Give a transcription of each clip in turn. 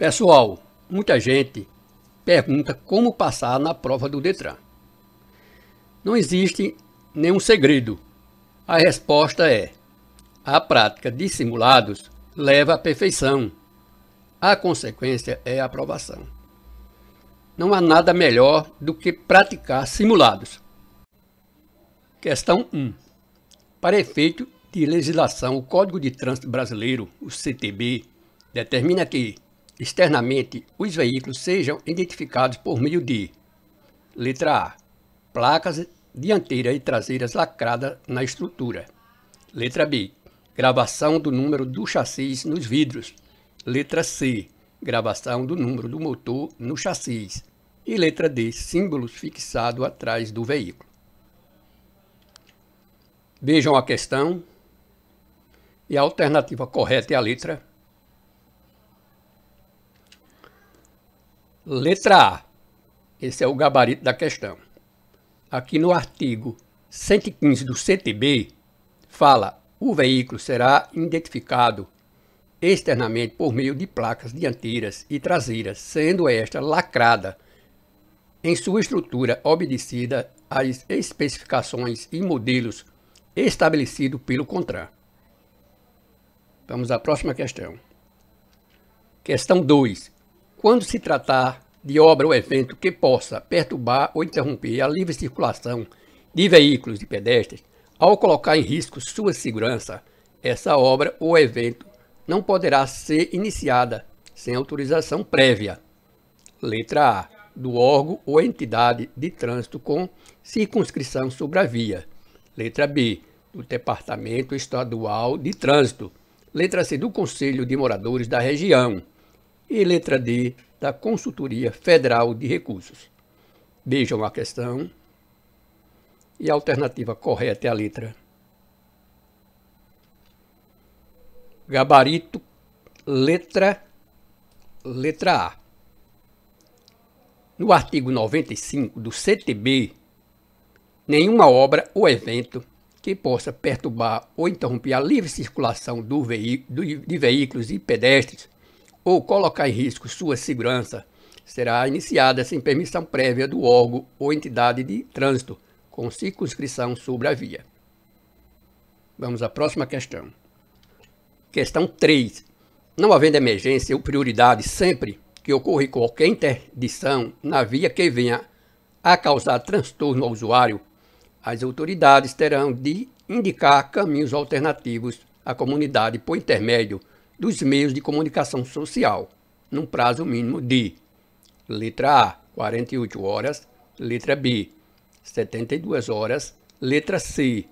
Pessoal, muita gente pergunta como passar na prova do Detran. Não existe nenhum segredo. A resposta é: a prática de simulados leva à perfeição. A consequência é a aprovação. Não há nada melhor do que praticar simulados. Questão 1. Para efeito de legislação, o Código de Trânsito Brasileiro, o CTB, determina que externamente os veículos sejam identificados por meio de letra A, placas dianteira e traseiras lacradas na estrutura. Letra B, gravação do número do chassi nos vidros. Letra C, gravação do número do motor no chassi; E letra D, símbolos fixados atrás do veículo. Vejam a questão. E a alternativa correta é a letra Letra A. Esse é o gabarito da questão. Aqui no artigo 115 do CTB, fala: o veículo será identificado externamente por meio de placas dianteiras e traseiras, sendo esta lacrada em sua estrutura obedecida às especificações e modelos estabelecidos pelo CONTRAN. Vamos à próxima questão. Questão 2. Quando se tratar de obra ou evento que possa perturbar ou interromper a livre circulação de veículos e pedestres, ao colocar em risco sua segurança, essa obra ou evento não poderá ser iniciada sem autorização prévia. Letra A. Do órgão ou entidade de trânsito com circunscrição sobre a via. Letra B. Do Departamento Estadual de Trânsito. Letra C. Do Conselho de Moradores da Região e letra D da Consultoria Federal de Recursos. Vejam a questão e a alternativa correta é a letra. Gabarito, letra, letra A. No artigo 95 do CTB, nenhuma obra ou evento que possa perturbar ou interromper a livre circulação do de veículos e pedestres ou colocar em risco sua segurança, será iniciada sem permissão prévia do órgão ou entidade de trânsito, com circunscrição sobre a via. Vamos à próxima questão. Questão 3. Não havendo emergência ou prioridade sempre que ocorre qualquer interdição na via que venha a causar transtorno ao usuário, as autoridades terão de indicar caminhos alternativos à comunidade por intermédio dos meios de comunicação social, num prazo mínimo de letra A, 48 horas, letra B, 72 horas, letra C,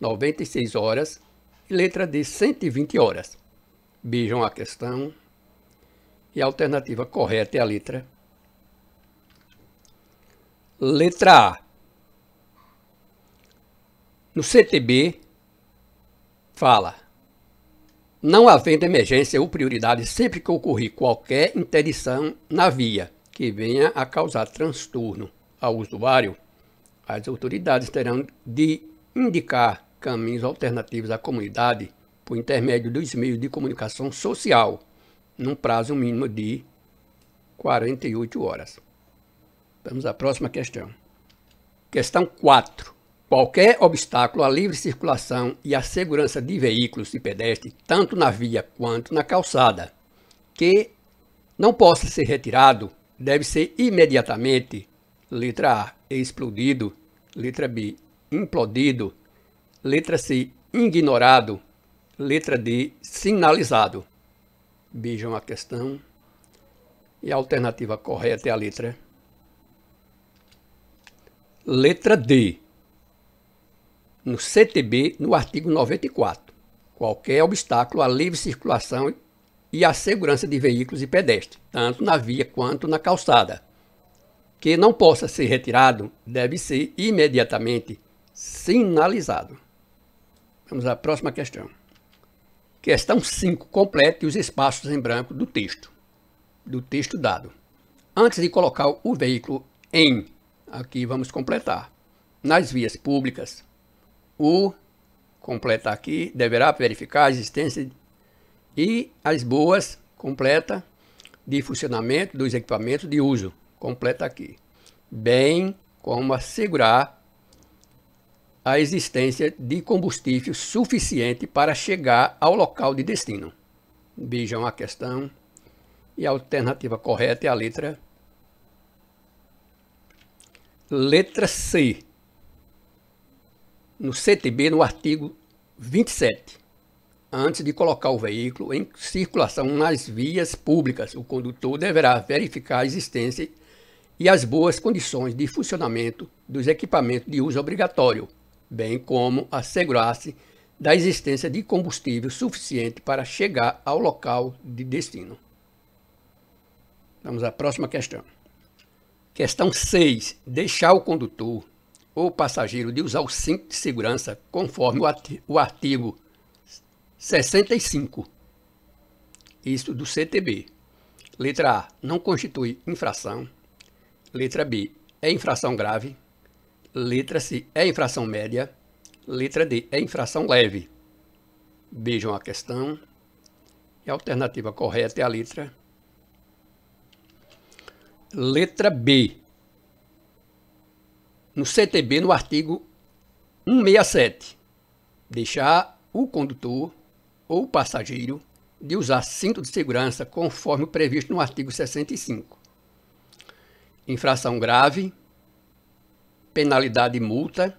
96 horas e letra D, 120 horas. Vejam a questão e a alternativa correta é a letra Letra A. No CTB, fala não havendo emergência ou prioridade, sempre que ocorrer qualquer interdição na via que venha a causar transtorno ao usuário, as autoridades terão de indicar caminhos alternativos à comunidade por intermédio dos meios de comunicação social, num prazo mínimo de 48 horas. Vamos à próxima questão. Questão 4. Qualquer obstáculo à livre circulação e à segurança de veículos e pedestres, tanto na via quanto na calçada, que não possa ser retirado, deve ser imediatamente, letra A, explodido, letra B, implodido, letra C, ignorado, letra D, sinalizado. vejam a questão e a alternativa correta é a letra Letra D no CTB, no artigo 94. Qualquer obstáculo à livre circulação e à segurança de veículos e pedestres, tanto na via quanto na calçada, que não possa ser retirado, deve ser imediatamente sinalizado. Vamos à próxima questão. Questão 5. Complete os espaços em branco do texto. Do texto dado. Antes de colocar o veículo em, aqui vamos completar. Nas vias públicas, o, completa aqui, deverá verificar a existência e as boas, completa, de funcionamento dos equipamentos de uso, completa aqui. Bem como assegurar a existência de combustível suficiente para chegar ao local de destino. Vejam a questão e a alternativa correta é a letra letra C no CTB, no artigo 27, antes de colocar o veículo em circulação nas vias públicas, o condutor deverá verificar a existência e as boas condições de funcionamento dos equipamentos de uso obrigatório, bem como assegurar-se da existência de combustível suficiente para chegar ao local de destino. Vamos à próxima questão. Questão 6. Deixar o condutor o passageiro de usar o cinto de segurança conforme o artigo 65, isso do CTB. Letra A, não constitui infração. Letra B, é infração grave. Letra C, é infração média. Letra D, é infração leve. Vejam a questão. E a alternativa correta é a letra. Letra B no CTB, no artigo 167, deixar o condutor ou passageiro de usar cinto de segurança conforme o previsto no artigo 65. Infração grave, penalidade e multa,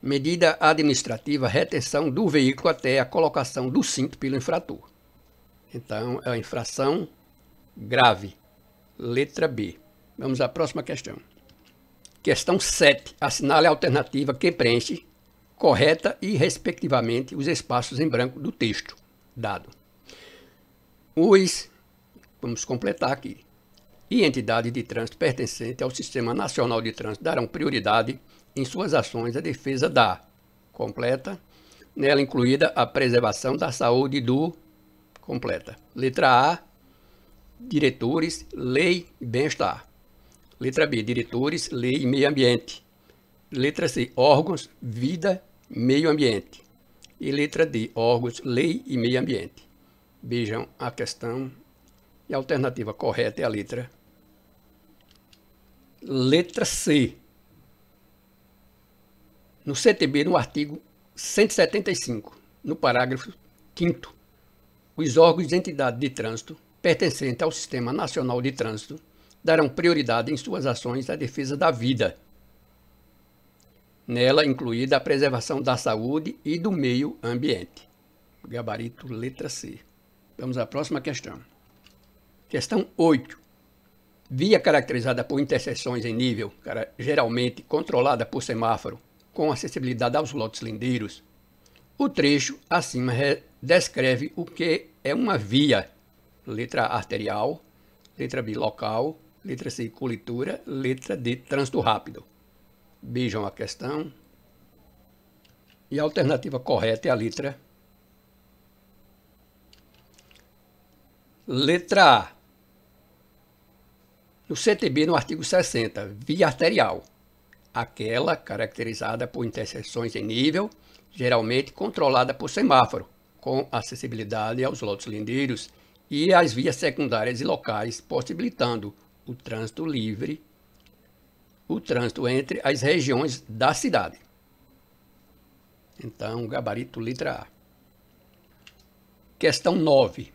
medida administrativa, retenção do veículo até a colocação do cinto pelo infrator. Então, é a infração grave. Letra B. Vamos à próxima questão. Questão 7. Assinale a alternativa que preenche correta e, respectivamente, os espaços em branco do texto dado. Os, vamos completar aqui, e entidades de trânsito pertencente ao Sistema Nacional de Trânsito darão prioridade em suas ações à defesa da, completa, nela incluída a preservação da saúde do, completa. Letra A, diretores, lei e bem-estar. Letra B, diretores, lei e meio ambiente. Letra C, órgãos, vida, meio ambiente. E letra D, órgãos, lei e meio ambiente. Vejam a questão. E a alternativa correta é a letra. Letra C. No CTB, no artigo 175, no parágrafo 5 os órgãos de entidade de trânsito pertencentes ao Sistema Nacional de Trânsito darão prioridade em suas ações à defesa da vida, nela incluída a preservação da saúde e do meio ambiente. Gabarito letra C. Vamos à próxima questão. Questão 8. Via caracterizada por interseções em nível, geralmente controlada por semáforo, com acessibilidade aos lotes lindeiros. O trecho acima descreve o que é uma via, letra arterial, letra B local, Letra C, colitura. Letra D, trânsito rápido. Vejam a questão. E a alternativa correta é a letra. Letra A. No CTB, no artigo 60, via arterial. Aquela caracterizada por interseções em nível, geralmente controlada por semáforo, com acessibilidade aos lotes lindeiros e às vias secundárias e locais, possibilitando o trânsito livre, o trânsito entre as regiões da cidade. Então, gabarito letra A. Questão 9.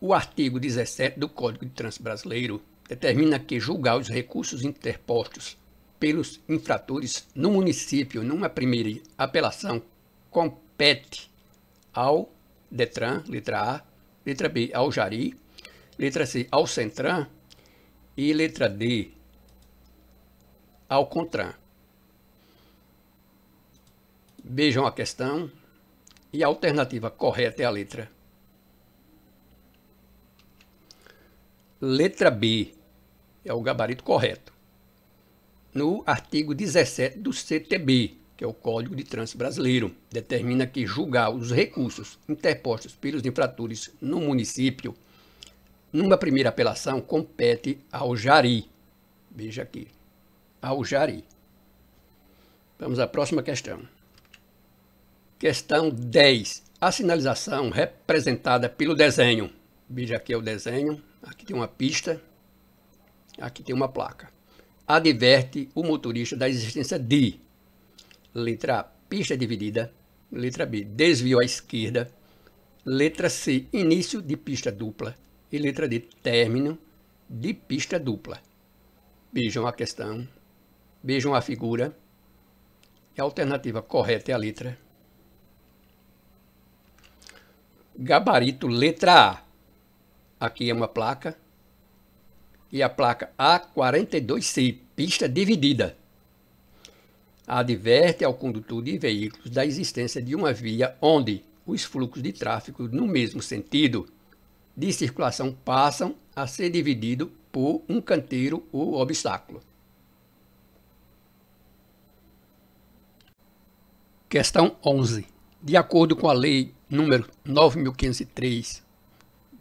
O artigo 17 do Código de Trânsito Brasileiro determina que julgar os recursos interpostos pelos infratores no município numa primeira apelação compete ao DETRAN, letra A, letra B, ao JARI, letra C, ao CENTRAN e letra D ao contrário. Vejam a questão e a alternativa correta é a letra. Letra B é o gabarito correto. No artigo 17 do CTB, que é o Código de Trânsito Brasileiro, determina que julgar os recursos interpostos pelos infratores no município numa primeira apelação, compete ao Jari. Veja aqui. Ao Jari. Vamos à próxima questão. Questão 10. A sinalização representada pelo desenho. Veja aqui é o desenho. Aqui tem uma pista. Aqui tem uma placa. Adverte o motorista da existência de. Letra A. Pista dividida. Letra B. Desvio à esquerda. Letra C. Início de pista dupla e letra D, término de pista dupla. Vejam a questão, vejam a figura. E é a alternativa correta é a letra. Gabarito letra A. Aqui é uma placa. E a placa A42C, pista dividida. Adverte ao condutor de veículos da existência de uma via onde os fluxos de tráfego no mesmo sentido de circulação passam a ser dividido por um canteiro ou obstáculo. Questão 11. De acordo com a Lei número 9503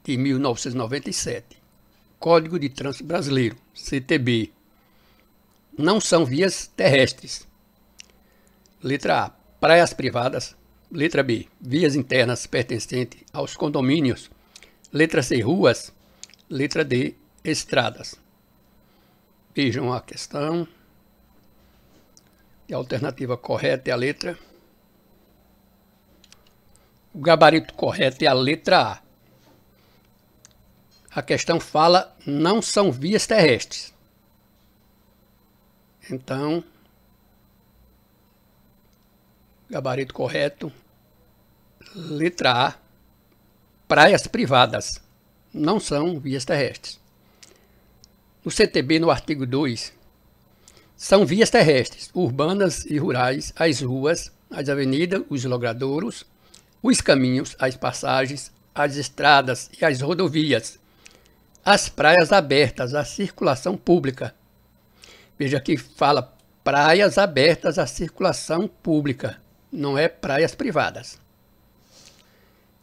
de 1997, Código de Trânsito Brasileiro, CTB, não são vias terrestres. Letra A, praias privadas. Letra B, vias internas pertencentes aos condomínios Letra C, ruas. Letra D, estradas. Vejam a questão. E a alternativa correta é a letra. O gabarito correto é a letra A. A questão fala não são vias terrestres. Então, gabarito correto, letra A praias privadas, não são vias terrestres. No CTB, no artigo 2, são vias terrestres, urbanas e rurais, as ruas, as avenidas, os logradouros, os caminhos, as passagens, as estradas e as rodovias, as praias abertas à circulação pública. Veja que fala praias abertas à circulação pública, não é praias privadas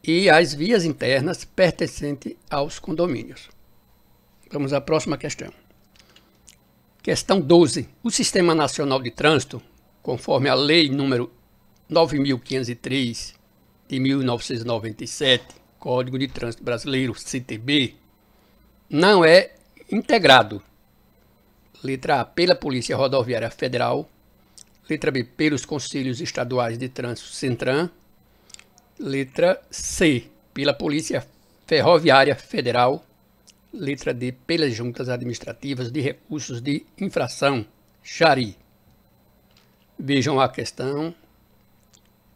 e as vias internas pertencentes aos condomínios. Vamos à próxima questão. Questão 12. O Sistema Nacional de Trânsito, conforme a Lei número 9503 de 1997, Código de Trânsito Brasileiro, CTB, não é integrado. Letra A, pela Polícia Rodoviária Federal. Letra B, pelos Conselhos Estaduais de Trânsito, CENTRAN Letra C, pela Polícia Ferroviária Federal. Letra D, pelas Juntas Administrativas de Recursos de Infração, Xari. Vejam a questão.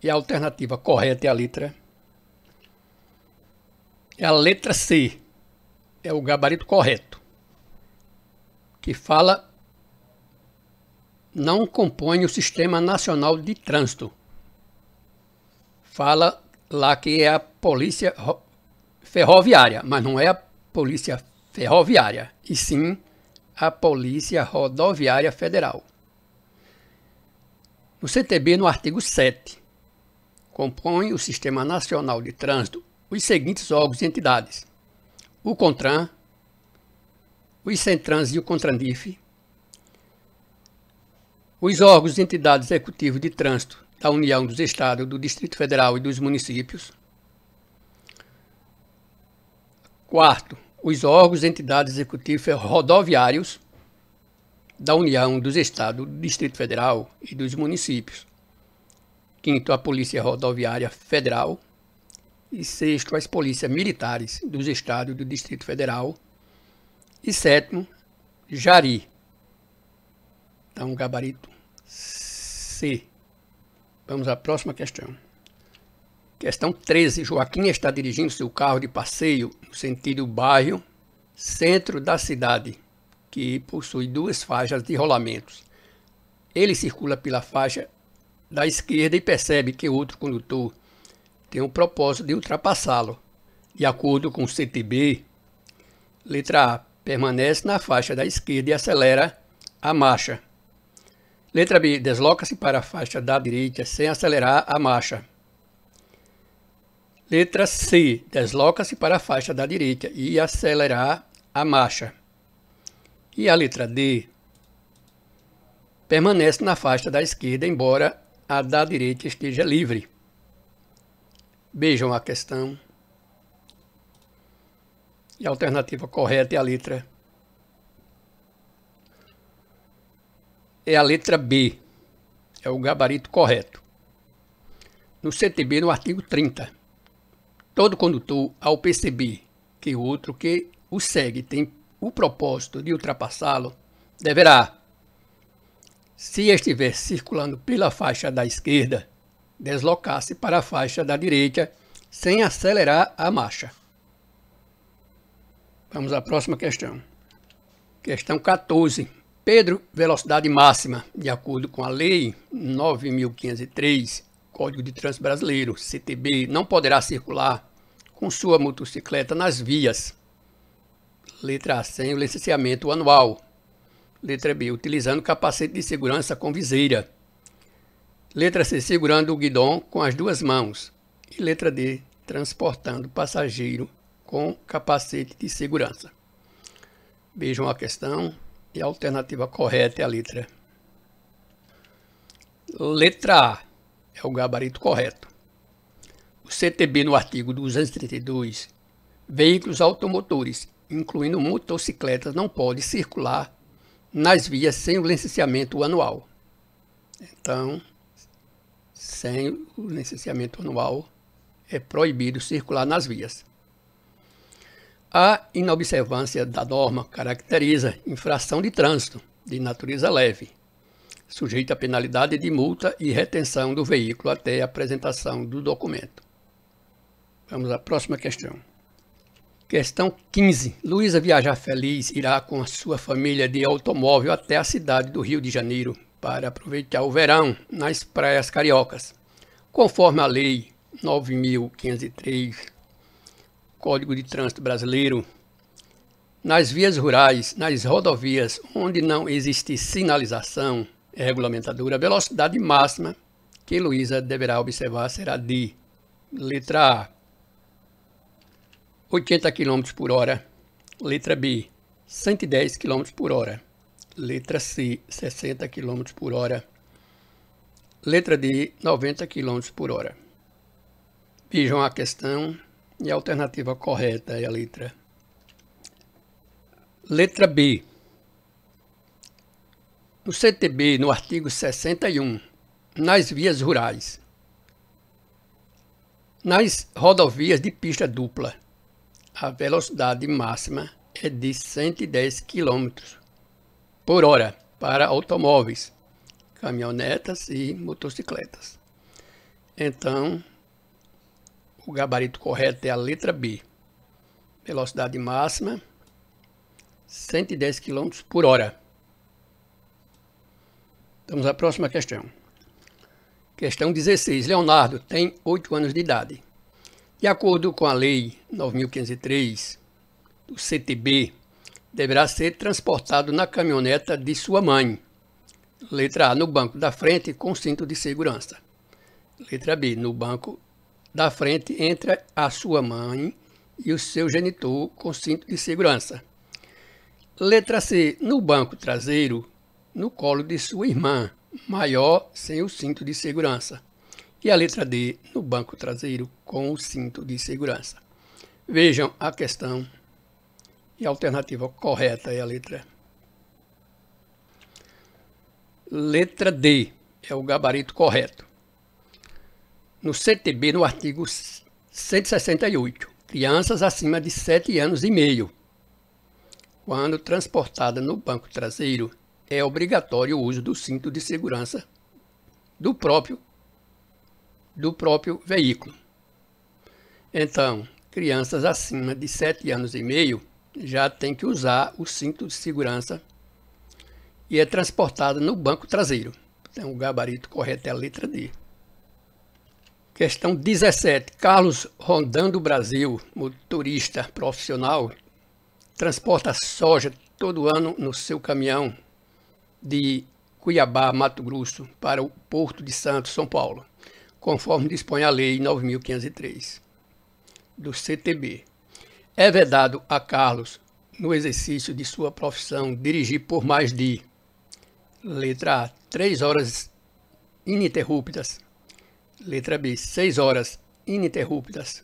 E a alternativa correta é a letra. É a letra C. É o gabarito correto. Que fala. Não compõe o Sistema Nacional de Trânsito. Fala lá que é a polícia ferroviária, mas não é a polícia ferroviária, e sim a Polícia Rodoviária Federal. No CTB, no artigo 7, compõe o Sistema Nacional de Trânsito os seguintes órgãos e entidades: o CONTRAN, os CENTRANS e o CONTRANDIF, os órgãos e entidades executivos de trânsito da União dos Estados, do Distrito Federal e dos municípios. Quarto, os órgãos e entidades executivas rodoviários da União dos Estados, do Distrito Federal e dos municípios. Quinto, a Polícia Rodoviária Federal. E sexto, as polícias militares dos estados e do Distrito Federal. E sétimo, Jari. Então, gabarito C. Vamos à próxima questão. Questão 13. Joaquim está dirigindo seu carro de passeio no sentido bairro, centro da cidade, que possui duas faixas de rolamentos. Ele circula pela faixa da esquerda e percebe que o outro condutor tem o propósito de ultrapassá-lo. De acordo com o CTB, letra A, permanece na faixa da esquerda e acelera a marcha. Letra B. Desloca-se para a faixa da direita sem acelerar a marcha. Letra C. Desloca-se para a faixa da direita e acelerar a marcha. E a letra D. Permanece na faixa da esquerda, embora a da direita esteja livre. Vejam a questão. E a alternativa correta é a letra é a letra B. É o gabarito correto. No CTB, no artigo 30, todo condutor, ao perceber que o outro que o segue tem o propósito de ultrapassá-lo, deverá, se estiver circulando pela faixa da esquerda, deslocar-se para a faixa da direita sem acelerar a marcha. Vamos à próxima questão. Questão 14. Pedro, velocidade máxima, de acordo com a Lei 9.503, Código de Trânsito Brasileiro, CTB, não poderá circular com sua motocicleta nas vias. Letra A, sem o licenciamento anual. Letra B, utilizando capacete de segurança com viseira. Letra C, segurando o guidão com as duas mãos. E letra D, transportando passageiro com capacete de segurança. Vejam a questão. E a alternativa correta é a letra. Letra A é o gabarito correto. O CTB no artigo 232, veículos automotores, incluindo motocicletas, não pode circular nas vias sem o licenciamento anual. Então, sem o licenciamento anual, é proibido circular nas vias. A inobservância da norma caracteriza infração de trânsito de natureza leve, sujeita a penalidade de multa e retenção do veículo até a apresentação do documento. Vamos à próxima questão. Questão 15. Luísa viajar feliz irá com a sua família de automóvel até a cidade do Rio de Janeiro para aproveitar o verão nas praias cariocas, conforme a lei 9503 Código de Trânsito Brasileiro. Nas vias rurais, nas rodovias onde não existe sinalização regulamentadora, a velocidade máxima que Luísa deverá observar será de letra A 80 km por hora, letra B 110 km por hora, letra C 60 km por hora, letra D 90 km por hora. Vejam a questão e a alternativa correta é a letra. Letra B. No CTB, no artigo 61, nas vias rurais, nas rodovias de pista dupla, a velocidade máxima é de 110 km por hora para automóveis, caminhonetas e motocicletas. Então, o gabarito correto é a letra B. Velocidade máxima 110 km por hora. Vamos à próxima questão. Questão 16. Leonardo tem 8 anos de idade. De acordo com a Lei 9503 do CTB, deverá ser transportado na caminhoneta de sua mãe. Letra A, no banco da frente com cinto de segurança. Letra B, no banco da frente entre a sua mãe e o seu genitor com cinto de segurança. Letra C. No banco traseiro, no colo de sua irmã, maior sem o cinto de segurança. E a letra D. No banco traseiro com o cinto de segurança. Vejam a questão e a alternativa correta é a letra. Letra D é o gabarito correto no CTB, no artigo 168, crianças acima de 7 anos e meio. Quando transportada no banco traseiro, é obrigatório o uso do cinto de segurança do próprio do próprio veículo. Então, crianças acima de 7 anos e meio já têm que usar o cinto de segurança e é transportada no banco traseiro. Tem o gabarito correto é a letra D. Questão 17. Carlos rondando o Brasil, motorista profissional, transporta soja todo ano no seu caminhão de Cuiabá, Mato Grosso, para o Porto de Santos, São Paulo, conforme dispõe a Lei 9.503 do CTB. É vedado a Carlos, no exercício de sua profissão, dirigir por mais de, letra A, três horas ininterruptas Letra B, 6 horas ininterruptas.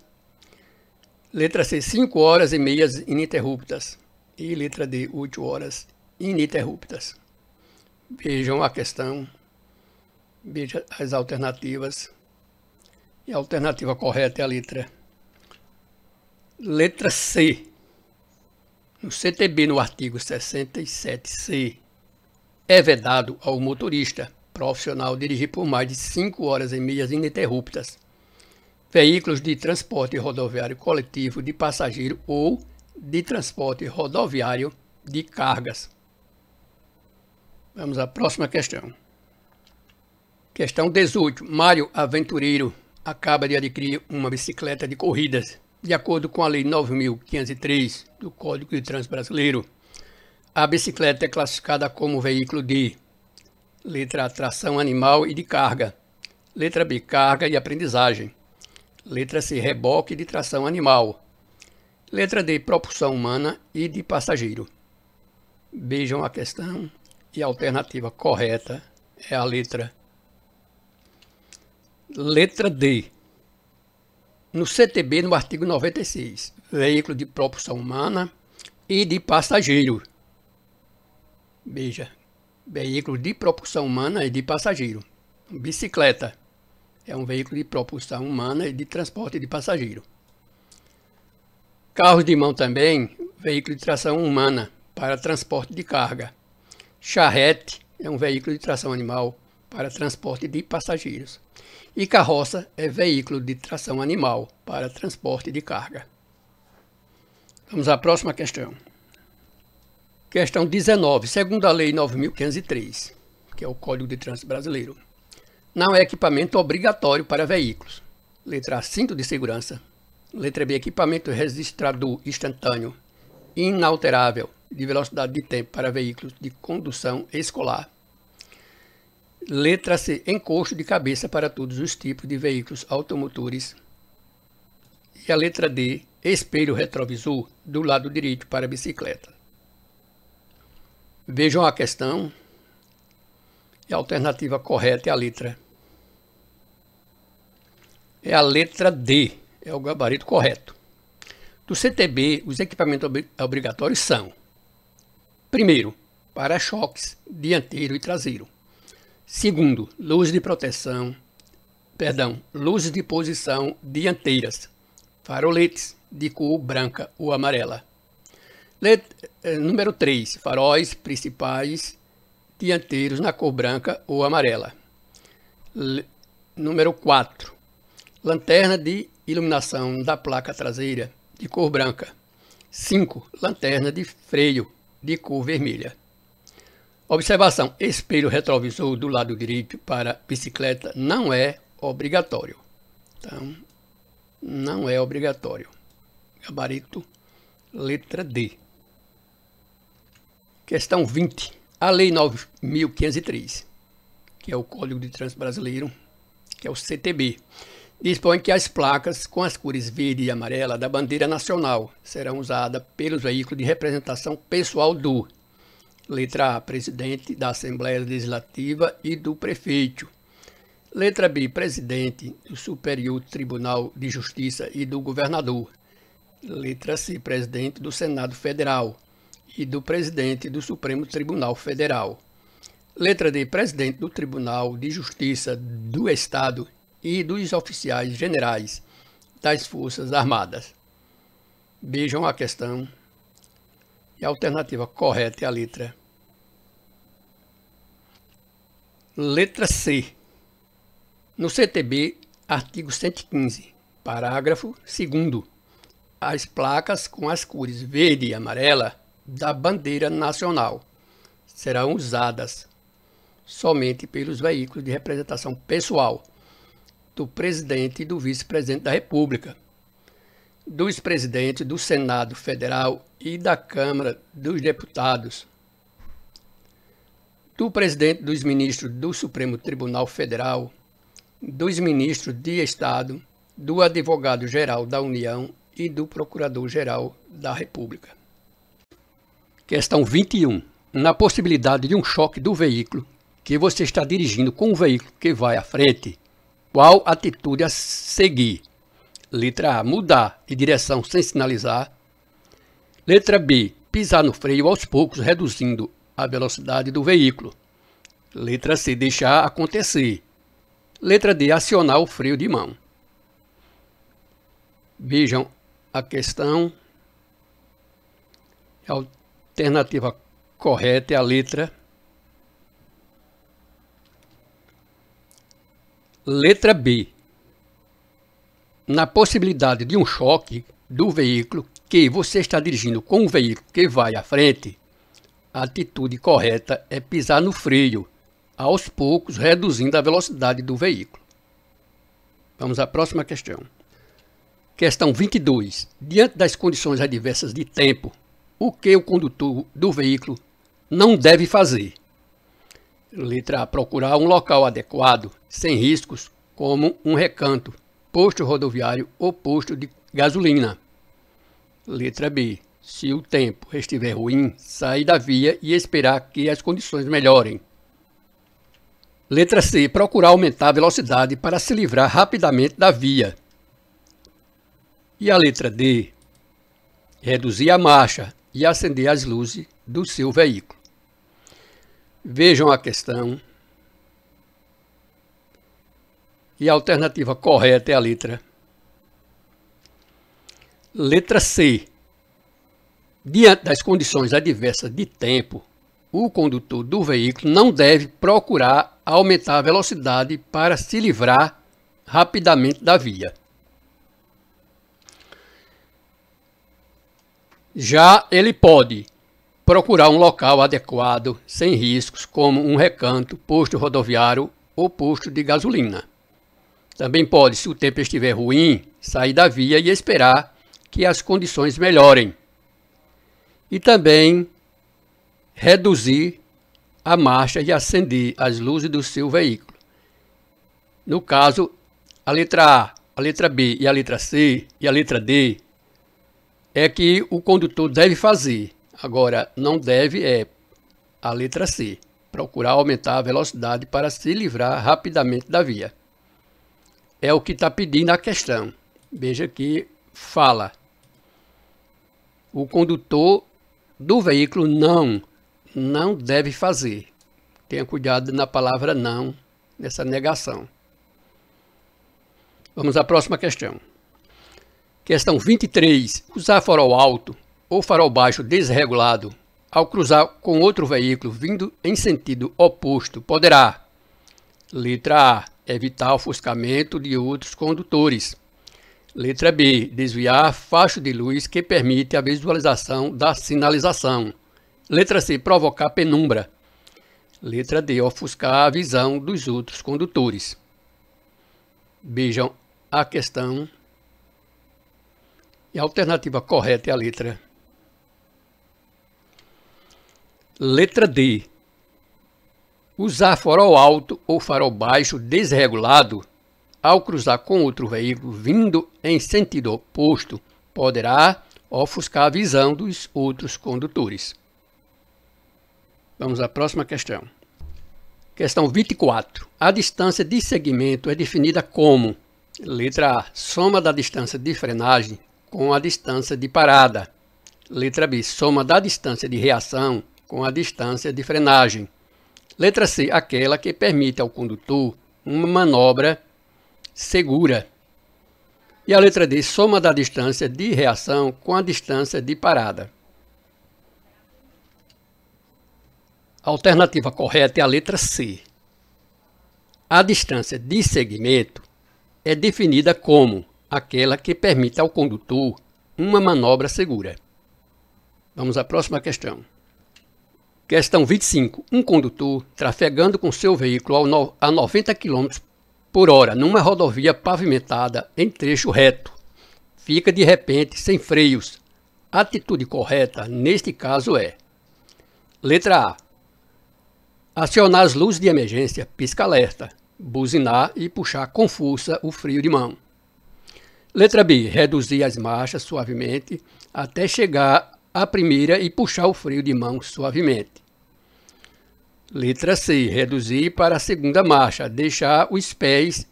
Letra C, 5 horas e meias ininterruptas. E letra D, 8 horas ininterruptas. Vejam a questão, vejam as alternativas. E a alternativa correta é a letra. Letra C. No CTB, no artigo 67C, é vedado ao motorista profissional dirigir por mais de 5 horas em milhas ininterruptas. Veículos de transporte rodoviário coletivo de passageiro ou de transporte rodoviário de cargas. Vamos à próxima questão. Questão 18. Mário Aventureiro acaba de adquirir uma bicicleta de corridas. De acordo com a Lei 9.503 do Código de Trânsito Brasileiro, a bicicleta é classificada como veículo de Letra A, tração animal e de carga. Letra B, carga e aprendizagem. Letra C, reboque de tração animal. Letra D, propulsão humana e de passageiro. Vejam a questão e a alternativa correta é a letra letra D. No CTB, no artigo 96, veículo de propulsão humana e de passageiro. Beija veículo de propulsão humana e de passageiro. Bicicleta é um veículo de propulsão humana e de transporte de passageiro. Carros de mão também, veículo de tração humana para transporte de carga. Charrete é um veículo de tração animal para transporte de passageiros. E carroça é veículo de tração animal para transporte de carga. Vamos à próxima questão. Questão 19, segundo a Lei 9.503, que é o Código de Trânsito Brasileiro. Não é equipamento obrigatório para veículos. Letra A, cinto de segurança. Letra B, equipamento registrador instantâneo, inalterável, de velocidade de tempo para veículos de condução escolar. Letra C, encosto de cabeça para todos os tipos de veículos automotores. E a letra D, espelho retrovisor do lado direito para bicicleta. Vejam a questão e a alternativa correta é a letra. É a letra D, é o gabarito correto. Do CTB, os equipamentos obrigatórios são: primeiro, para-choques dianteiro e traseiro. Segundo, luzes de proteção, perdão, luzes de posição dianteiras, faroletes de cor branca ou amarela. Let, eh, número 3. Faróis principais dianteiros na cor branca ou amarela. Le, número 4. Lanterna de iluminação da placa traseira de cor branca. 5. Lanterna de freio de cor vermelha. Observação: espelho retrovisor do lado direito para bicicleta não é obrigatório. Então, não é obrigatório. Gabarito letra D. Questão 20. A Lei 9.503, que é o Código de Trânsito Brasileiro, que é o CTB, dispõe que as placas com as cores verde e amarela da bandeira nacional serão usadas pelos veículos de representação pessoal do letra A, presidente da Assembleia Legislativa e do prefeito. Letra B, presidente do Superior Tribunal de Justiça e do governador. Letra C, presidente do Senado Federal e do presidente do Supremo Tribunal Federal. Letra de presidente do Tribunal de Justiça do Estado e dos oficiais generais das Forças Armadas. Vejam a questão e a alternativa correta é a letra. Letra C. No CTB, artigo 115, parágrafo 2. As placas com as cores verde e amarela da bandeira nacional serão usadas somente pelos veículos de representação pessoal do presidente e do vice-presidente da República, dos presidentes do Senado Federal e da Câmara dos Deputados, do presidente dos ministros do Supremo Tribunal Federal, dos ministros de Estado, do advogado-geral da União e do procurador-geral da República. Questão 21. Na possibilidade de um choque do veículo que você está dirigindo com o veículo que vai à frente, qual atitude a seguir? Letra A. Mudar de direção sem sinalizar. Letra B. Pisar no freio aos poucos, reduzindo a velocidade do veículo. Letra C. Deixar acontecer. Letra D. Acionar o freio de mão. Vejam a questão alternativa correta é a letra. Letra B. Na possibilidade de um choque do veículo que você está dirigindo com o veículo que vai à frente, a atitude correta é pisar no freio, aos poucos reduzindo a velocidade do veículo. Vamos à próxima questão. Questão 22. Diante das condições adversas de tempo, o que o condutor do veículo não deve fazer. Letra A. Procurar um local adequado, sem riscos, como um recanto, posto rodoviário ou posto de gasolina. Letra B. Se o tempo estiver ruim, sair da via e esperar que as condições melhorem. Letra C. Procurar aumentar a velocidade para se livrar rapidamente da via. E a letra D. Reduzir a marcha, e acender as luzes do seu veículo. Vejam a questão. E a alternativa correta é a letra. Letra C. Diante das condições adversas de tempo, o condutor do veículo não deve procurar aumentar a velocidade para se livrar rapidamente da via. Já ele pode procurar um local adequado, sem riscos, como um recanto, posto rodoviário ou posto de gasolina. Também pode, se o tempo estiver ruim, sair da via e esperar que as condições melhorem. E também reduzir a marcha e acender as luzes do seu veículo. No caso, a letra A, a letra B e a letra C e a letra D é que o condutor deve fazer. Agora, não deve é a letra C, procurar aumentar a velocidade para se livrar rapidamente da via. É o que está pedindo a questão. Veja que fala. O condutor do veículo não, não deve fazer. Tenha cuidado na palavra não, nessa negação. Vamos à próxima questão. Questão 23. Usar farol alto ou farol baixo desregulado ao cruzar com outro veículo vindo em sentido oposto poderá: letra A. Evitar ofuscamento de outros condutores. Letra B. Desviar faixa de luz que permite a visualização da sinalização. Letra C. Provocar penumbra. Letra D. Ofuscar a visão dos outros condutores. Vejam a questão e a alternativa correta é a letra. Letra D. Usar farol alto ou farol baixo desregulado ao cruzar com outro veículo vindo em sentido oposto poderá ofuscar a visão dos outros condutores. Vamos à próxima questão. Questão 24. A distância de segmento é definida como: letra A, soma da distância de frenagem com a distância de parada. Letra B, soma da distância de reação com a distância de frenagem. Letra C, aquela que permite ao condutor uma manobra segura. E a letra D, soma da distância de reação com a distância de parada. A alternativa correta é a letra C. A distância de segmento é definida como aquela que permite ao condutor uma manobra segura. Vamos à próxima questão. Questão 25. Um condutor trafegando com seu veículo a 90 km por hora numa rodovia pavimentada em trecho reto. Fica de repente sem freios. A atitude correta neste caso é: letra A. Acionar as luzes de emergência, pisca-alerta, buzinar e puxar com força o freio de mão. Letra B. Reduzir as marchas suavemente até chegar à primeira e puxar o freio de mão suavemente. Letra C. Reduzir para a segunda marcha, deixar os pés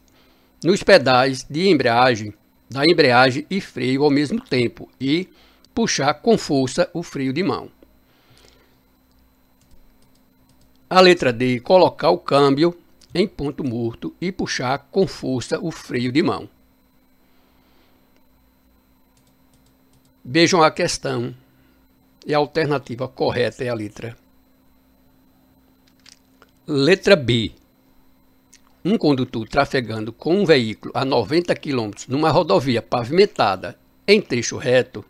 nos pedais de embreagem, da embreagem e freio ao mesmo tempo e puxar com força o freio de mão. A letra D. Colocar o câmbio em ponto morto e puxar com força o freio de mão. Vejam a questão e a alternativa correta é a letra. Letra B. Um condutor trafegando com um veículo a 90 km numa rodovia pavimentada em trecho reto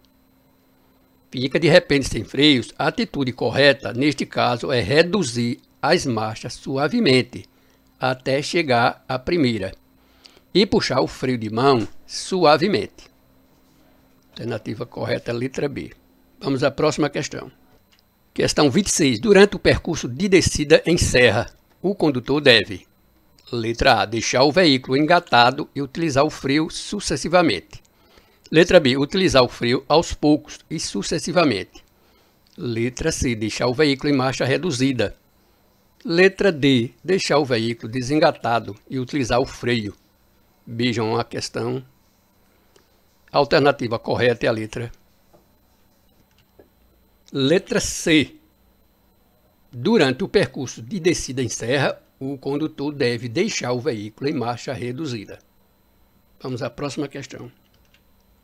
fica de repente sem freios. A atitude correta, neste caso, é reduzir as marchas suavemente até chegar à primeira e puxar o freio de mão suavemente. Alternativa correta, é letra B. Vamos à próxima questão. Questão 26. Durante o percurso de descida em serra, o condutor deve: letra A, deixar o veículo engatado e utilizar o freio sucessivamente. Letra B, utilizar o freio aos poucos e sucessivamente. Letra C, deixar o veículo em marcha reduzida. Letra D, deixar o veículo desengatado e utilizar o freio. Vejam a questão a alternativa correta é a letra. Letra C. Durante o percurso de descida em serra, o condutor deve deixar o veículo em marcha reduzida. Vamos à próxima questão.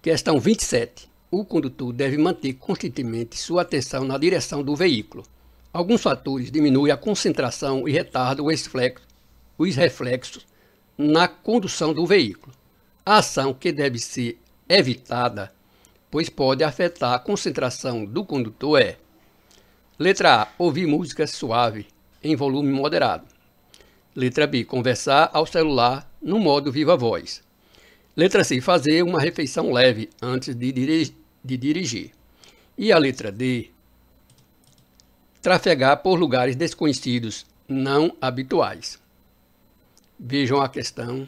Questão 27. O condutor deve manter constantemente sua atenção na direção do veículo. Alguns fatores diminuem a concentração e retardam os reflexos na condução do veículo. A ação que deve ser evitada, pois pode afetar a concentração do condutor é Letra A. Ouvir música suave, em volume moderado. Letra B. Conversar ao celular no modo viva voz. Letra C. Fazer uma refeição leve antes de, diri de dirigir. E a letra D. Trafegar por lugares desconhecidos, não habituais. Vejam a questão.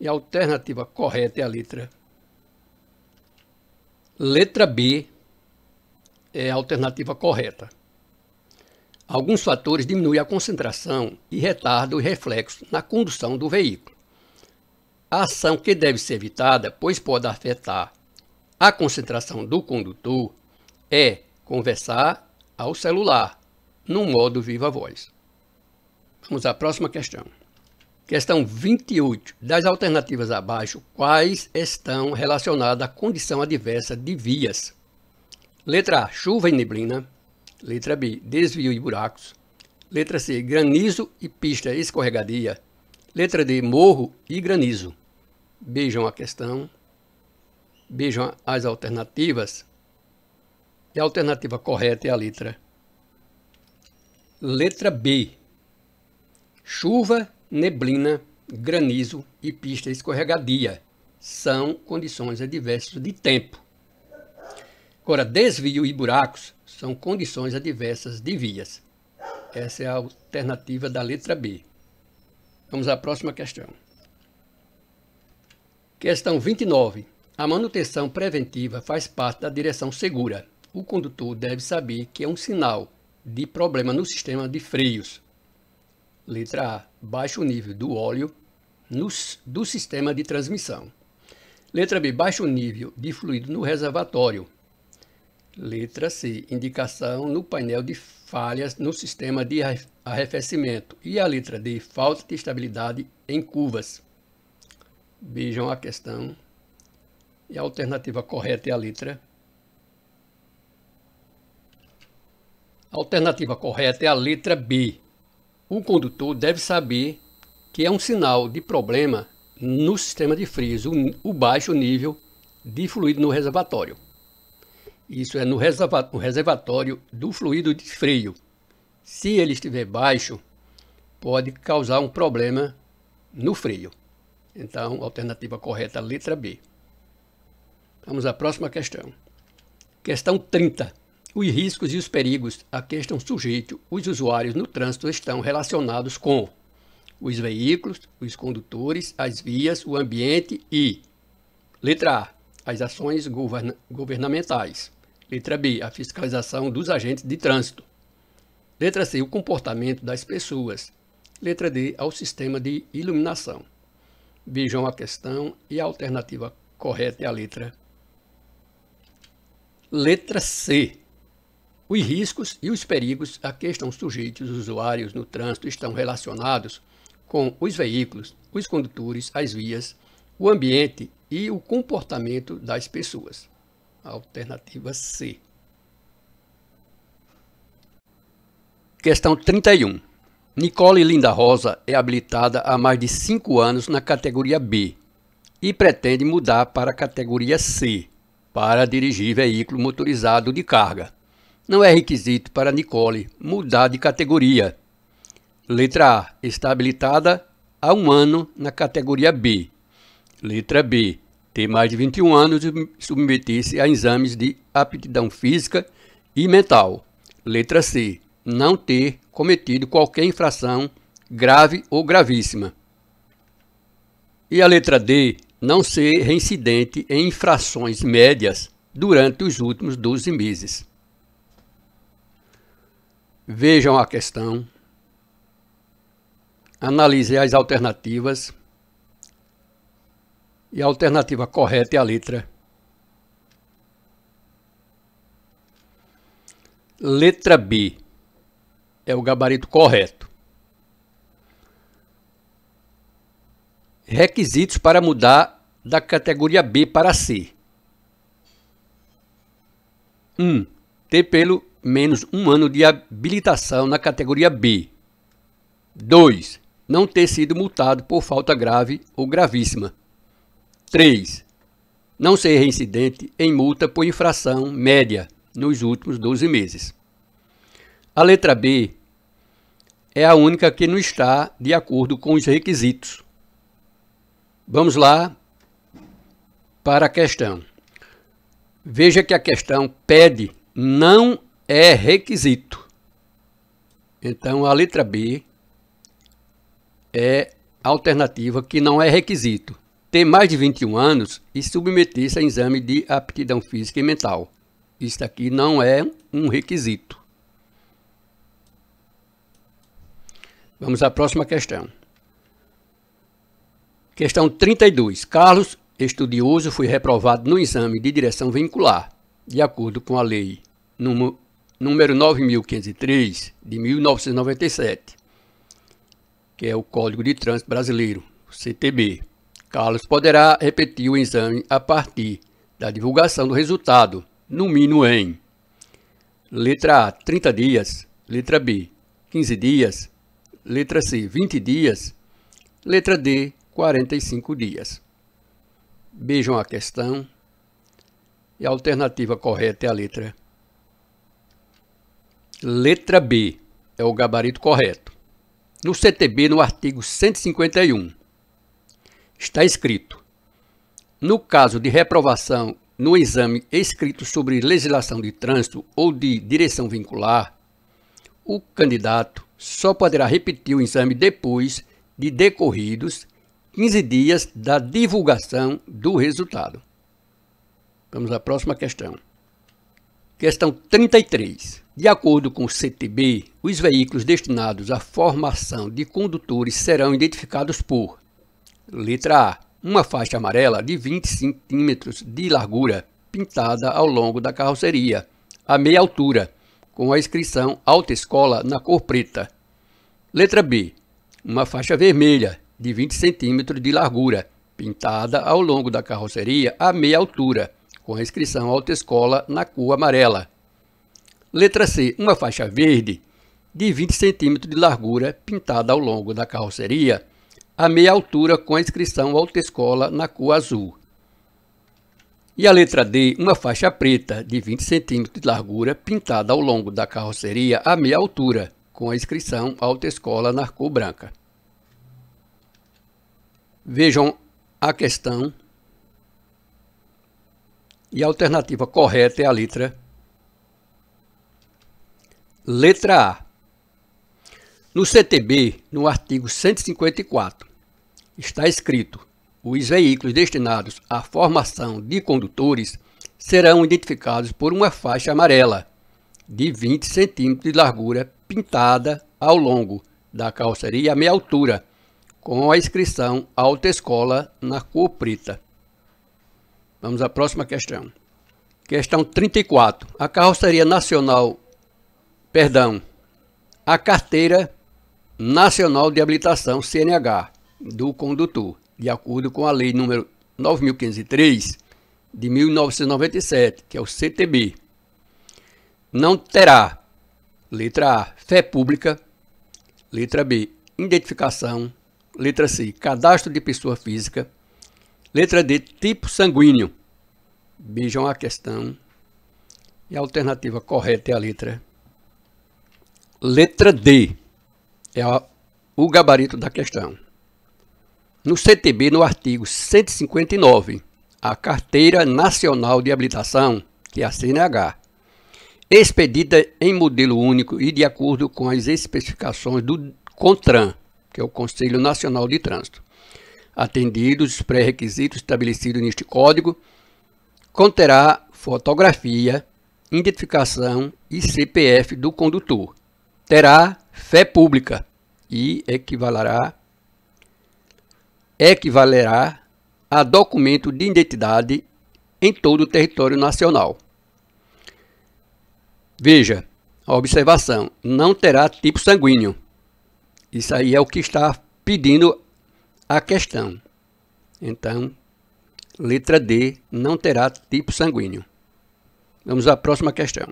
E a alternativa correta é a letra Letra B é a alternativa correta. Alguns fatores diminuem a concentração e retardam os reflexos na condução do veículo. A ação que deve ser evitada, pois pode afetar a concentração do condutor, é conversar ao celular, no modo viva voz. Vamos à próxima questão. Questão 28. Das alternativas abaixo, quais estão relacionadas à condição adversa de vias? Letra A. Chuva e neblina. Letra B. Desvio e buracos. Letra C. Granizo e pista escorregadia. Letra D. Morro e granizo. Beijam a questão. Beijam as alternativas. E a alternativa correta é a letra. Letra B. Chuva neblina, granizo e pista escorregadia. São condições adversas de tempo. Agora, desvio e buracos são condições adversas de vias. Essa é a alternativa da letra B. Vamos à próxima questão. Questão 29. A manutenção preventiva faz parte da direção segura. O condutor deve saber que é um sinal de problema no sistema de freios, letra A, baixo nível do óleo no, do sistema de transmissão. Letra B, baixo nível de fluido no reservatório. Letra C, indicação no painel de falhas no sistema de arrefecimento. E a letra D, falta de estabilidade em curvas. Vejam a questão. E a alternativa correta é a letra. A alternativa correta é a letra B. O condutor deve saber que é um sinal de problema no sistema de frios, o, o baixo nível de fluido no reservatório. Isso é no, reserva, no reservatório do fluido de freio. Se ele estiver baixo, pode causar um problema no freio. Então, alternativa correta, letra B. Vamos à próxima questão. Questão 30. Os riscos e os perigos a que estão sujeitos os usuários no trânsito estão relacionados com os veículos, os condutores, as vias, o ambiente e letra A, as ações govern governamentais. Letra B, a fiscalização dos agentes de trânsito. Letra C, o comportamento das pessoas. Letra D, ao sistema de iluminação. Vejam a questão e a alternativa correta é a letra Letra C. Os riscos e os perigos a que estão sujeitos os usuários no trânsito estão relacionados com os veículos, os condutores, as vias, o ambiente e o comportamento das pessoas. Alternativa C. Questão 31. Nicole Linda Rosa é habilitada há mais de 5 anos na categoria B e pretende mudar para a categoria C para dirigir veículo motorizado de carga. Não é requisito para Nicole mudar de categoria. Letra A. Está habilitada há um ano na categoria B. Letra B. Ter mais de 21 anos e submeter-se a exames de aptidão física e mental. Letra C. Não ter cometido qualquer infração grave ou gravíssima. E a letra D, não ser reincidente em infrações médias durante os últimos 12 meses vejam a questão, analise as alternativas e a alternativa correta é a letra. Letra B é o gabarito correto. Requisitos para mudar da categoria B para C. 1. Um, ter pelo menos um ano de habilitação na categoria B. 2. Não ter sido multado por falta grave ou gravíssima. 3. Não ser reincidente em multa por infração média nos últimos 12 meses. A letra B é a única que não está de acordo com os requisitos. Vamos lá para a questão. Veja que a questão pede não é requisito. Então a letra B é alternativa que não é requisito. Ter mais de 21 anos e submeter-se a exame de aptidão física e mental. Isso aqui não é um requisito. Vamos à próxima questão. Questão 32. Carlos, estudioso, foi reprovado no exame de direção vincular, de acordo com a lei número número 9503 de 1997, que é o Código de Trânsito Brasileiro, CTB. Carlos poderá repetir o exame a partir da divulgação do resultado, no mínimo em letra A, 30 dias, letra B, 15 dias, letra C, 20 dias, letra D, 45 dias. Vejam a questão. E a alternativa correta é a letra Letra B é o gabarito correto. No CTB, no artigo 151, está escrito: no caso de reprovação no exame escrito sobre legislação de trânsito ou de direção vincular, o candidato só poderá repetir o exame depois de decorridos 15 dias da divulgação do resultado. Vamos à próxima questão. Questão 33. De acordo com o CTB, os veículos destinados à formação de condutores serão identificados por: letra A, uma faixa amarela de 20 centímetros de largura pintada ao longo da carroceria, a meia altura, com a inscrição "alta escola" na cor preta. Letra B, uma faixa vermelha de 20 centímetros de largura pintada ao longo da carroceria a meia altura com a inscrição Autoescola na cor amarela. Letra C. Uma faixa verde de 20 centímetros de largura pintada ao longo da carroceria a meia altura com a inscrição Autoescola na cor azul. E a letra D, uma faixa preta de 20 centímetros de largura pintada ao longo da carroceria a meia altura, com a inscrição Autoescola na cor branca. Vejam a questão e a alternativa correta é a letra letra A. No CTB, no artigo 154, está escrito: os veículos destinados à formação de condutores serão identificados por uma faixa amarela de 20 centímetros de largura pintada ao longo da calçaria à meia altura, com a inscrição Alta Escola na cor preta. Vamos à próxima questão. Questão 34. A carroceria nacional, perdão, a carteira nacional de habilitação CNH do condutor, de acordo com a lei número 9503 de 1997, que é o CTB. Não terá letra A, fé pública, letra B, identificação, letra C, cadastro de pessoa física, Letra D, tipo sanguíneo. Vejam a questão. E a alternativa correta é a letra. Letra D. É a, o gabarito da questão. No CTB, no artigo 159, a Carteira Nacional de Habilitação, que é a CNH, expedida em modelo único e de acordo com as especificações do CONTRAN, que é o Conselho Nacional de Trânsito atendidos os pré-requisitos estabelecidos neste código, conterá fotografia, identificação e CPF do condutor. Terá fé pública e equivalerá equivalerá a documento de identidade em todo o território nacional. Veja, a observação não terá tipo sanguíneo. Isso aí é o que está pedindo a questão. Então, letra D não terá tipo sanguíneo. Vamos à próxima questão.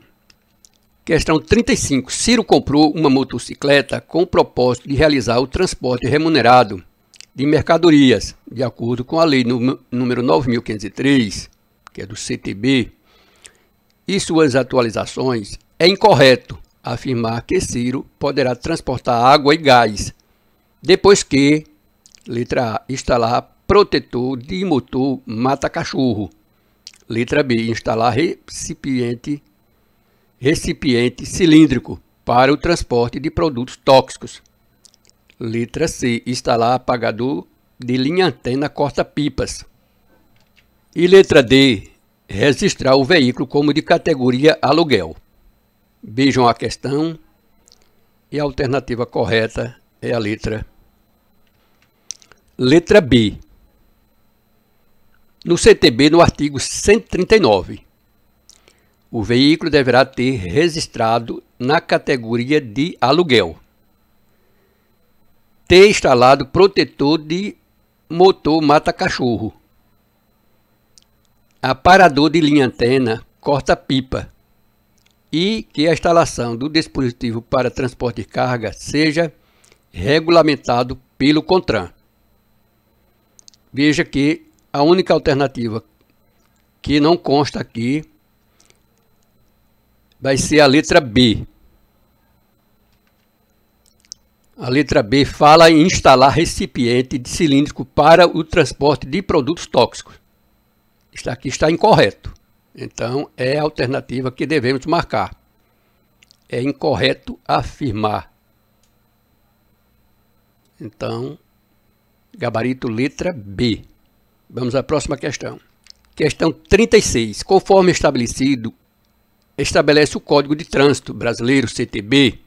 Questão 35. Ciro comprou uma motocicleta com o propósito de realizar o transporte remunerado de mercadorias, de acordo com a lei número 9503, que é do CTB, e suas atualizações, é incorreto afirmar que Ciro poderá transportar água e gás, depois que Letra A. Instalar protetor de motor mata-cachorro. Letra B. Instalar recipiente, recipiente cilíndrico para o transporte de produtos tóxicos. Letra C. Instalar apagador de linha antena corta-pipas. E letra D. Registrar o veículo como de categoria aluguel. Vejam a questão e a alternativa correta é a letra letra B, no CTB, no artigo 139. O veículo deverá ter registrado na categoria de aluguel. Ter instalado protetor de motor mata-cachorro. Aparador de linha antena corta-pipa. E que a instalação do dispositivo para transporte de carga seja regulamentado pelo CONTRAN. Veja que a única alternativa que não consta aqui vai ser a letra B. A letra B fala em instalar recipiente de cilíndrico para o transporte de produtos tóxicos. Está aqui está incorreto. Então é a alternativa que devemos marcar. É incorreto afirmar. Então Gabarito letra B. Vamos à próxima questão. Questão 36. Conforme estabelecido, estabelece o Código de Trânsito Brasileiro, CTB,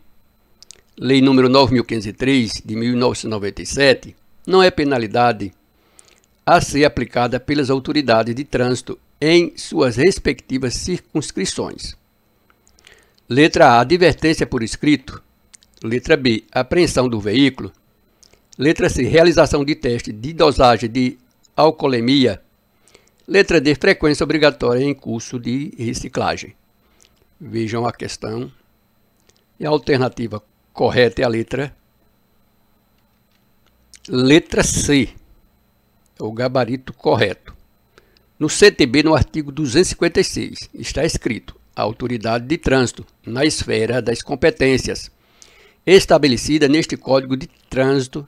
Lei número 9503 de 1997, não é penalidade a ser aplicada pelas autoridades de trânsito em suas respectivas circunscrições. Letra A, advertência por escrito. Letra B, apreensão do veículo. Letra C, realização de teste de dosagem de alcoolemia. Letra D, frequência obrigatória em curso de reciclagem. Vejam a questão. E a alternativa correta é a letra letra C. É o gabarito correto. No CTB, no artigo 256, está escrito: a autoridade de trânsito na esfera das competências estabelecida neste Código de Trânsito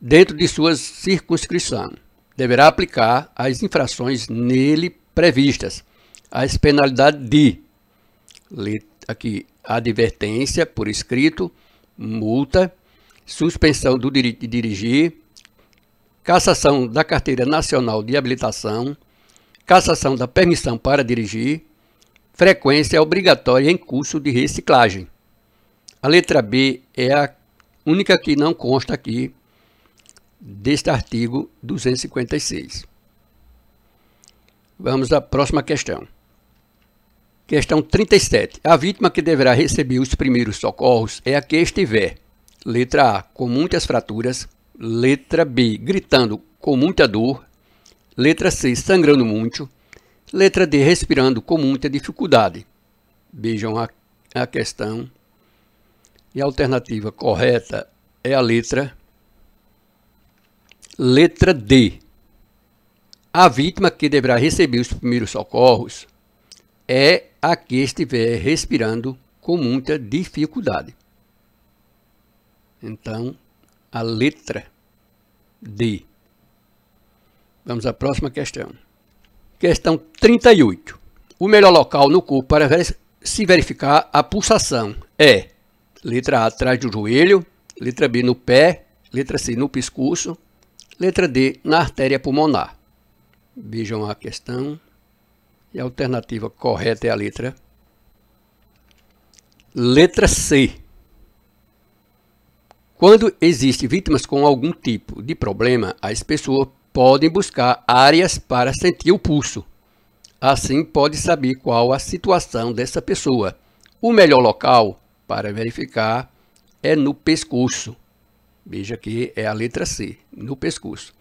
dentro de sua circunscrição. Deverá aplicar as infrações nele previstas, as penalidades de aqui advertência por escrito, multa, suspensão do de dirigir, cassação da carteira nacional de habilitação, cassação da permissão para dirigir, frequência obrigatória em curso de reciclagem. A letra B é a única que não consta aqui deste artigo 256. Vamos à próxima questão. Questão 37. A vítima que deverá receber os primeiros socorros é a que estiver, letra A, com muitas fraturas, letra B, gritando com muita dor, letra C, sangrando muito, letra D, respirando com muita dificuldade. Vejam a, a questão. E a alternativa correta é a letra Letra D. A vítima que deverá receber os primeiros socorros é a que estiver respirando com muita dificuldade. Então, a letra D. Vamos à próxima questão. Questão 38. O melhor local no corpo para se verificar a pulsação é letra A atrás do joelho, letra B no pé, letra C no pescoço, Letra D, na artéria pulmonar. Vejam a questão. E a alternativa correta é a letra. Letra C. Quando existem vítimas com algum tipo de problema, as pessoas podem buscar áreas para sentir o pulso. Assim, pode saber qual a situação dessa pessoa. O melhor local para verificar é no pescoço. Veja que é a letra C, no pescoço,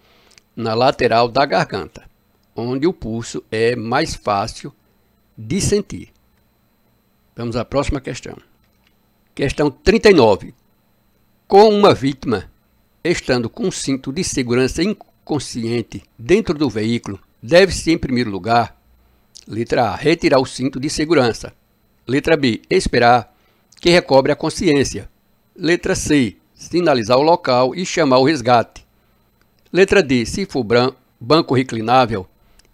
na lateral da garganta, onde o pulso é mais fácil de sentir. Vamos à próxima questão. Questão 39. Com uma vítima estando com um cinto de segurança inconsciente dentro do veículo, deve-se, em primeiro lugar, letra A, retirar o cinto de segurança. Letra B, esperar que recobre a consciência. Letra C, sinalizar o local e chamar o resgate. Letra D. Se for banco reclinável,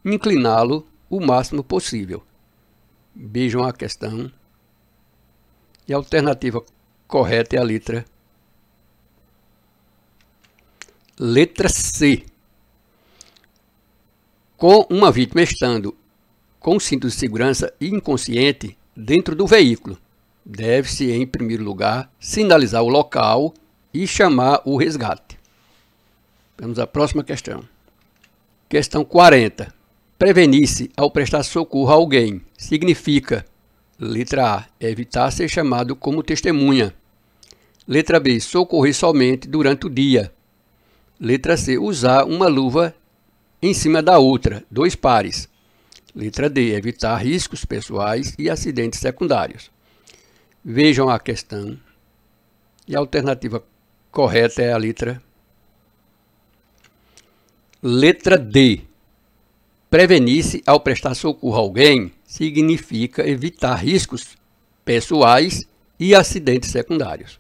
incliná-lo o máximo possível. Vejam a questão. E a alternativa correta é a letra Letra C. Com uma vítima estando com cinto de segurança inconsciente dentro do veículo, deve-se, em primeiro lugar, sinalizar o local e chamar o resgate. Vamos à próxima questão. Questão 40. Prevenir-se ao prestar socorro a alguém significa: letra A, evitar ser chamado como testemunha. Letra B, socorrer somente durante o dia. Letra C, usar uma luva em cima da outra, dois pares. Letra D, evitar riscos pessoais e acidentes secundários. Vejam a questão e a alternativa correta é a letra. Letra D. Prevenir-se ao prestar socorro a alguém significa evitar riscos pessoais e acidentes secundários.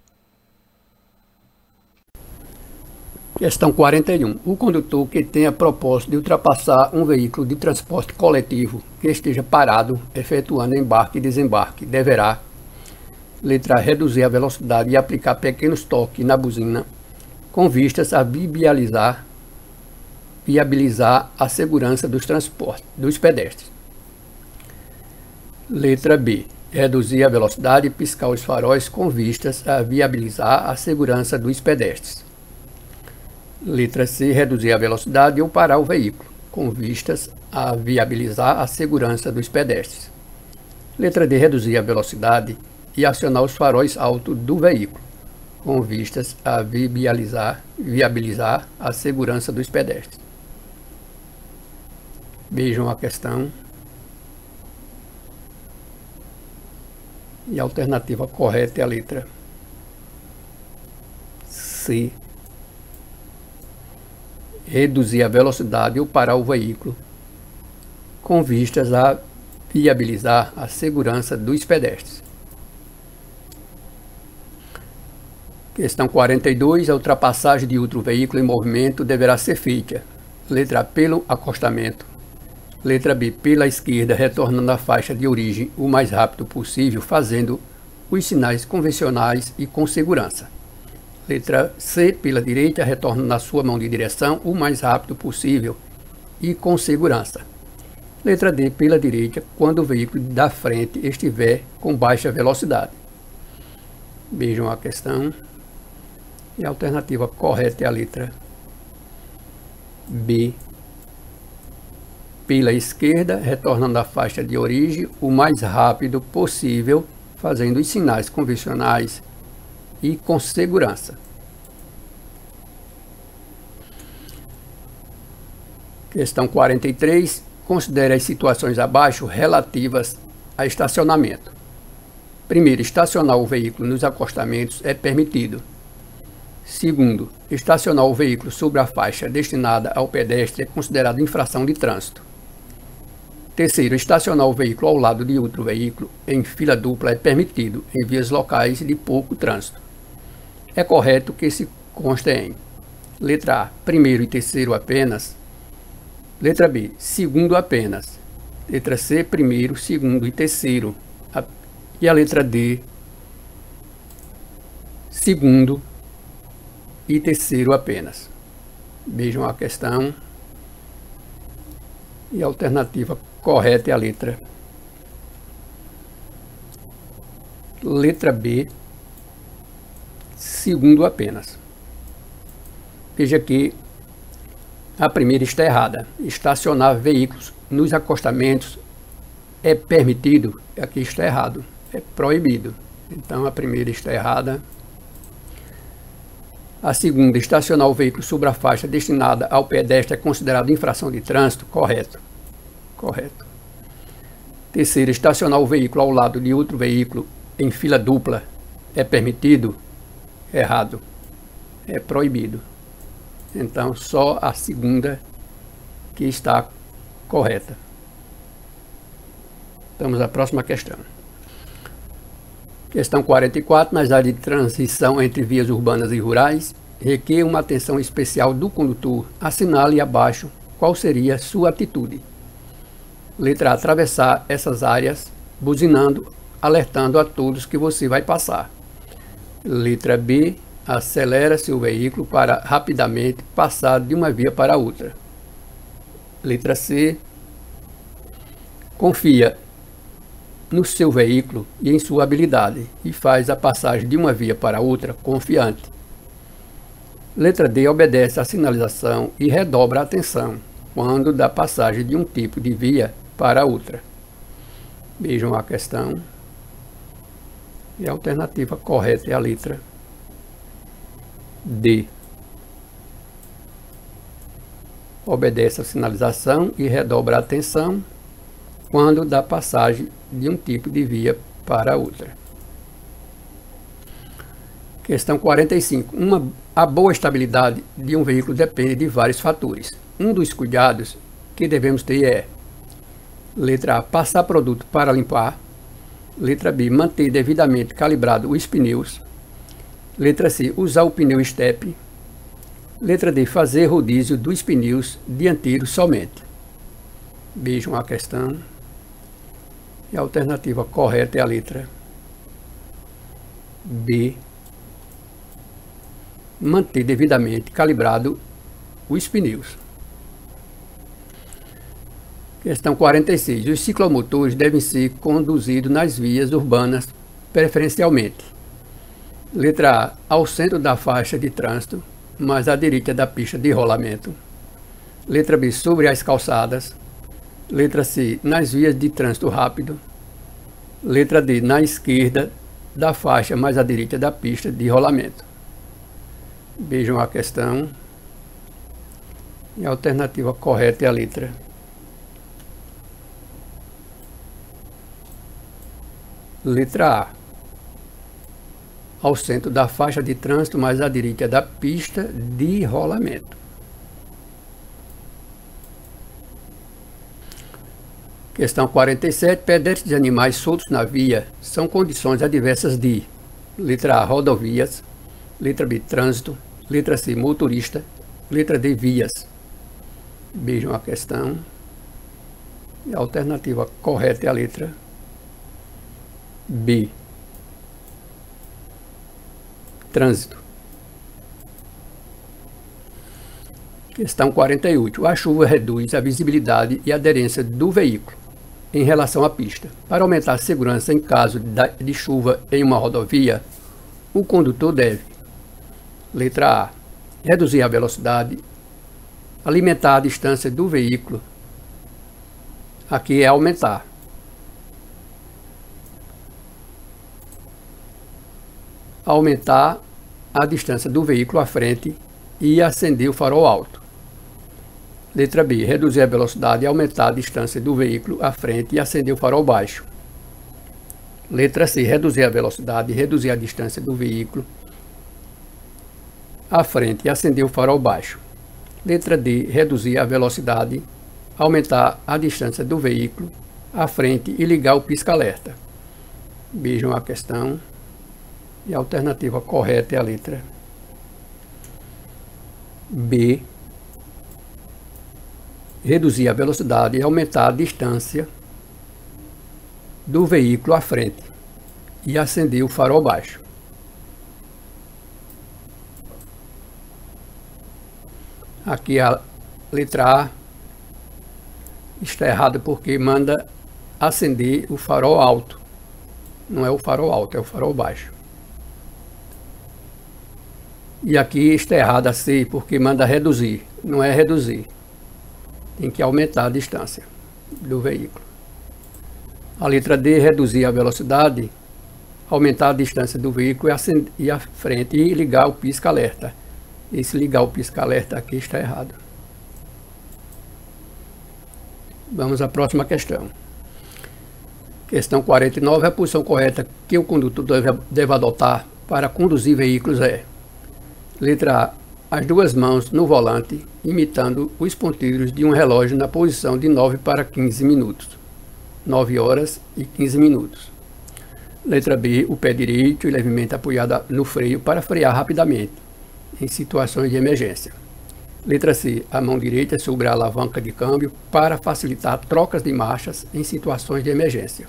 Questão 41. O condutor que tenha propósito de ultrapassar um veículo de transporte coletivo que esteja parado efetuando embarque e desembarque deverá letra A, reduzir a velocidade e aplicar pequenos toques na buzina com vistas a viabilizar, viabilizar a segurança dos transportes, dos pedestres. Letra B, reduzir a velocidade e piscar os faróis com vistas a viabilizar a segurança dos pedestres. Letra C, reduzir a velocidade ou parar o veículo, com vistas a viabilizar a segurança dos pedestres. Letra D, reduzir a velocidade e acionar os faróis altos do veículo, com vistas a viabilizar, viabilizar a segurança dos pedestres. Vejam a questão E a alternativa correta é a letra C. Reduzir a velocidade ou parar o veículo com vistas a viabilizar a segurança dos pedestres. Questão 42. A ultrapassagem de outro veículo em movimento deverá ser feita. Letra A pelo acostamento. Letra B pela esquerda, retornando à faixa de origem o mais rápido possível, fazendo os sinais convencionais e com segurança. Letra C pela direita, retornando à sua mão de direção o mais rápido possível e com segurança. Letra D pela direita, quando o veículo da frente estiver com baixa velocidade. Vejam a questão. E a alternativa correta é a letra B. Pela esquerda, retornando à faixa de origem o mais rápido possível, fazendo os sinais convencionais e com segurança. Questão 43. Considere as situações abaixo relativas a estacionamento. Primeiro, estacionar o veículo nos acostamentos é permitido. Segundo, estacionar o veículo sobre a faixa destinada ao pedestre é considerado infração de trânsito. Terceiro, estacionar o veículo ao lado de outro veículo em fila dupla é permitido em vias locais de pouco trânsito. É correto que se conste em letra A, primeiro e terceiro apenas, letra B, segundo apenas, letra C, primeiro, segundo e terceiro, e a letra D, segundo e terceiro apenas. Vejam a questão e a alternativa correta é a letra. Letra B, segundo apenas. Veja que a primeira está errada. Estacionar veículos nos acostamentos é permitido, aqui está errado, é proibido. Então a primeira está errada, a segunda, estacionar o veículo sobre a faixa destinada ao pedestre é considerado infração de trânsito? Correto. Correto. Terceira, estacionar o veículo ao lado de outro veículo em fila dupla é permitido? Errado. É proibido. Então, só a segunda que está correta. Vamos à próxima questão. Questão 44, nas áreas de transição entre vias urbanas e rurais, requer uma atenção especial do condutor. Assinale abaixo qual seria sua atitude. Letra A, atravessar essas áreas, buzinando, alertando a todos que você vai passar. Letra B, acelera seu veículo para rapidamente passar de uma via para outra. Letra C, confia, no seu veículo e em sua habilidade e faz a passagem de uma via para outra confiante. Letra D obedece à sinalização e redobra a atenção quando dá passagem de um tipo de via para outra. Vejam a questão. E a alternativa correta é a letra D. Obedece à sinalização e redobra a atenção quando dá passagem de um tipo de via para outra. Questão 45. Uma, a boa estabilidade de um veículo depende de vários fatores. Um dos cuidados que devemos ter é: letra A, passar produto para limpar. Letra B, manter devidamente calibrado os pneus. Letra C, usar o pneu step. Letra D, fazer rodízio dos pneus dianteiros somente. Vejam a questão. E a alternativa correta é a letra B. Manter devidamente calibrado os pneus. Questão 46. Os ciclomotores devem ser conduzidos nas vias urbanas preferencialmente. Letra A. Ao centro da faixa de trânsito, mas à direita da pista de rolamento. Letra B. Sobre as calçadas. Letra C, nas vias de trânsito rápido. Letra D, na esquerda da faixa mais à direita da pista de rolamento. Vejam a questão. E a alternativa correta é a letra Letra A. Ao centro da faixa de trânsito mais à direita da pista de rolamento. Questão 47. Pedestres de animais soltos na via são condições adversas de letra A, rodovias, letra B, trânsito, letra C, motorista, letra D, vias. Vejam a questão. a alternativa correta é a letra B. Trânsito. Questão 48. A chuva reduz a visibilidade e aderência do veículo em relação à pista. Para aumentar a segurança em caso de chuva em uma rodovia, o condutor deve: letra A, reduzir a velocidade, alimentar a distância do veículo. Aqui é aumentar. Aumentar a distância do veículo à frente e acender o farol alto. Letra B. Reduzir a velocidade e aumentar a distância do veículo à frente e acender o farol baixo. Letra C. Reduzir a velocidade e reduzir a distância do veículo à frente e acender o farol baixo. Letra D. Reduzir a velocidade, aumentar a distância do veículo à frente e ligar o pisca-alerta. Vejam a questão. E a alternativa correta é a letra B reduzir a velocidade e aumentar a distância do veículo à frente e acender o farol baixo. Aqui a letra A está errada porque manda acender o farol alto. Não é o farol alto, é o farol baixo. E aqui está errada C porque manda reduzir, não é reduzir tem que aumentar a distância do veículo. A letra D, reduzir a velocidade, aumentar a distância do veículo e, acender, a frente e ligar o pisca-alerta. Esse ligar o pisca-alerta aqui está errado. Vamos à próxima questão. Questão 49. A posição correta que o condutor deve, deve adotar para conduzir veículos é: letra A, as duas mãos no volante, imitando os ponteiros de um relógio na posição de 9 para 15 minutos. 9 horas e 15 minutos. Letra B, o pé direito e levemente apoiado no freio para frear rapidamente, em situações de emergência. Letra C, a mão direita sobre a alavanca de câmbio para facilitar trocas de marchas em situações de emergência.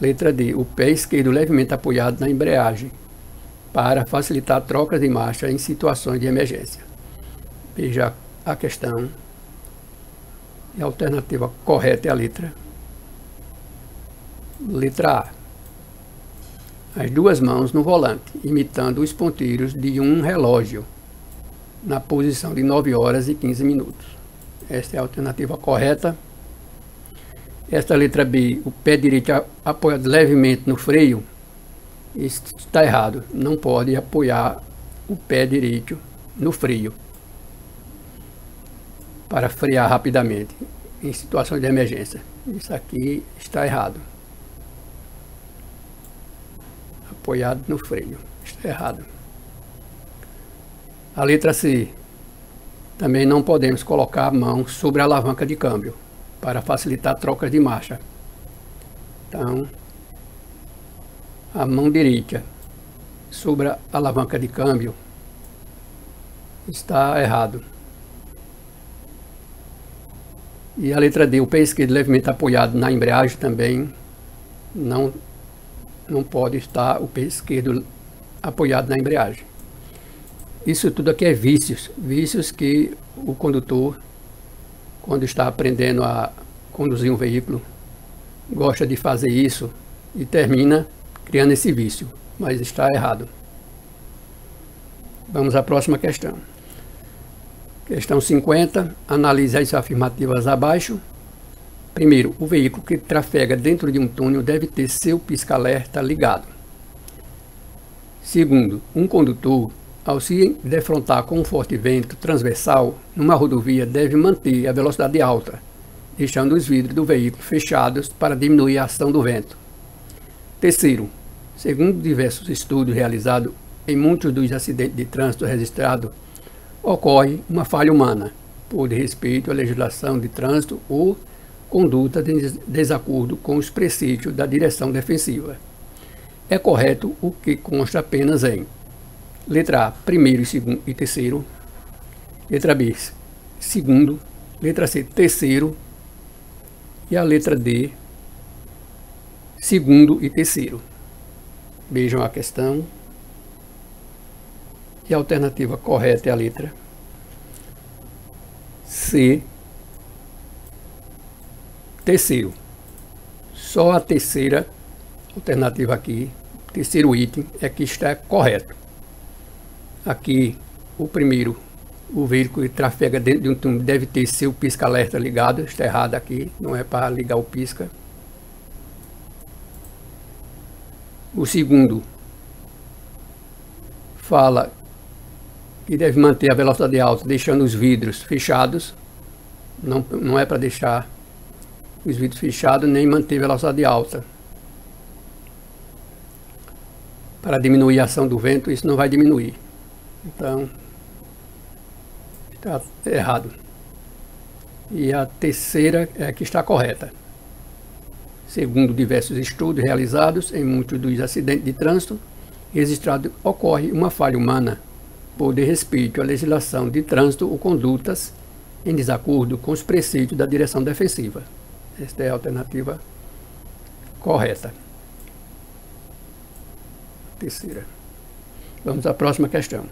Letra D, o pé esquerdo levemente apoiado na embreagem para facilitar trocas de marcha em situações de emergência. Veja a questão. E a alternativa correta é a letra. Letra A. As duas mãos no volante, imitando os ponteiros de um relógio, na posição de 9 horas e 15 minutos. Esta é a alternativa correta. Esta letra B, o pé direito apoiado levemente no freio, está errado. Não pode apoiar o pé direito no freio para frear rapidamente em situações de emergência. Isso aqui está errado. Apoiado no freio. Está errado. A letra C. Também não podemos colocar a mão sobre a alavanca de câmbio para facilitar trocas de marcha. Então, a mão direita sobre a alavanca de câmbio está errado. E a letra D, o pé esquerdo levemente apoiado na embreagem também não, não pode estar o pé esquerdo apoiado na embreagem. Isso tudo aqui é vícios, vícios que o condutor, quando está aprendendo a conduzir um veículo, gosta de fazer isso e termina criando esse vício, mas está errado. Vamos à próxima questão. Questão 50. Analise as afirmativas abaixo. Primeiro, o veículo que trafega dentro de um túnel deve ter seu pisca-alerta ligado. Segundo, um condutor, ao se defrontar com um forte vento transversal numa rodovia, deve manter a velocidade alta, deixando os vidros do veículo fechados para diminuir a ação do vento. Terceiro, segundo diversos estudos realizados em muitos dos acidentes de trânsito registrados, ocorre uma falha humana, por respeito à legislação de trânsito ou conduta de desacordo com os preceitos da direção defensiva. É correto o que consta apenas em letra A, primeiro e segundo e terceiro, letra B, segundo, letra C, terceiro e a letra D, segundo e terceiro. Vejam a questão. E a alternativa correta é a letra C. Terceiro. Só a terceira alternativa aqui, terceiro item, é que está correto. Aqui, o primeiro, o veículo que trafega dentro de um túnel deve ter seu pisca-alerta ligado, está errado aqui, não é para ligar o pisca. O segundo fala que deve manter a velocidade alta, deixando os vidros fechados. Não, não é para deixar os vidros fechados nem manter a velocidade alta. Para diminuir a ação do vento, isso não vai diminuir. Então, está errado. E a terceira é que está correta. Segundo diversos estudos realizados, em muitos dos acidentes de trânsito registrado ocorre uma falha humana, por desrespeito à legislação de trânsito ou condutas em desacordo com os preceitos da direção defensiva. Esta é a alternativa correta. Terceira. Vamos à próxima questão.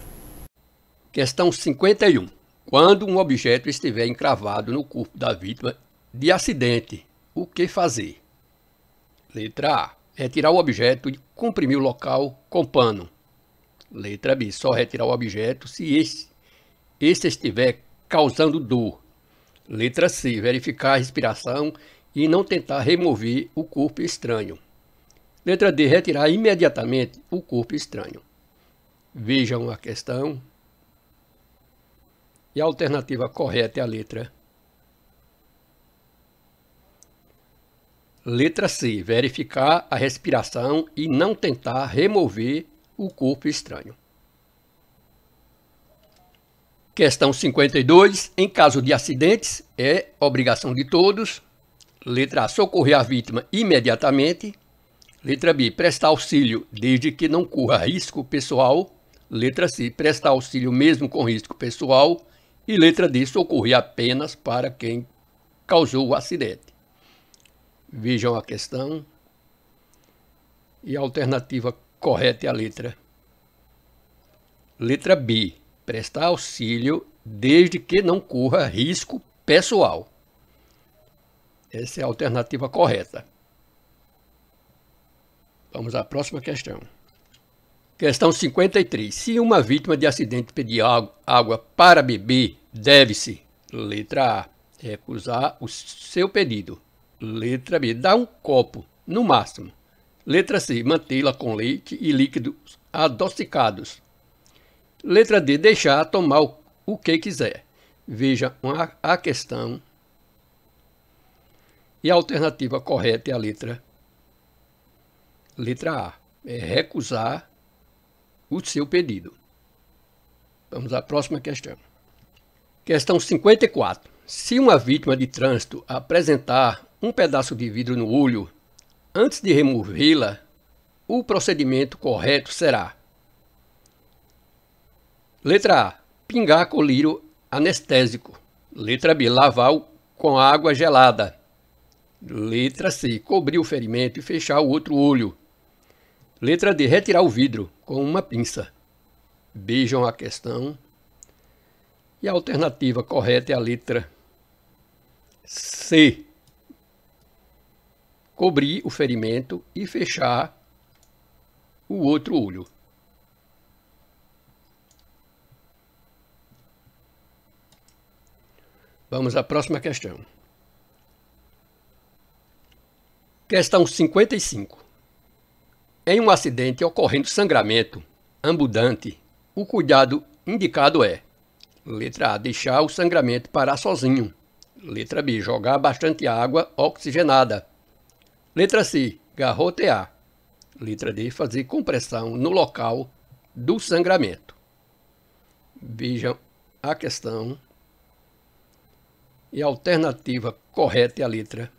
Questão 51. Quando um objeto estiver encravado no corpo da vítima de acidente, o que fazer? Letra A. Retirar o objeto e comprimir o local com pano. Letra B. Só retirar o objeto se este, estiver causando dor. Letra C. Verificar a respiração e não tentar remover o corpo estranho. Letra D. Retirar imediatamente o corpo estranho. Vejam a questão. E a alternativa correta é a letra Letra C. Verificar a respiração e não tentar remover o corpo estranho. Questão 52. Em caso de acidentes, é obrigação de todos. Letra A. Socorrer a vítima imediatamente. Letra B. Prestar auxílio desde que não corra risco pessoal. Letra C. Prestar auxílio mesmo com risco pessoal. E letra D. Socorrer apenas para quem causou o acidente vejam a questão e a alternativa correta é a letra. Letra B. Prestar auxílio desde que não corra risco pessoal. Essa é a alternativa correta. Vamos à próxima questão. Questão 53. Se uma vítima de acidente pedir água para beber, deve-se, letra A, recusar o seu pedido. Letra B. Dá um copo, no máximo. Letra C. Mantê-la com leite e líquidos adocicados. Letra D. Deixar tomar o que quiser. Veja a questão. E a alternativa correta é a letra Letra A. É recusar o seu pedido. Vamos à próxima questão. Questão 54. Se uma vítima de trânsito apresentar um pedaço de vidro no olho, antes de removê-la, o procedimento correto será: letra A, pingar colírio anestésico. Letra B, lavar com água gelada. Letra C, cobrir o ferimento e fechar o outro olho. Letra D, retirar o vidro com uma pinça. Beijam a questão. E a alternativa correta é a letra C cobrir o ferimento e fechar o outro olho. Vamos à próxima questão. Questão 55. Em um acidente ocorrendo sangramento ambulante, o cuidado indicado é: letra A, deixar o sangramento parar sozinho. Letra B, jogar bastante água oxigenada. Letra C, garrotear. Letra D, fazer compressão no local do sangramento. Vejam a questão. E a alternativa correta é a letra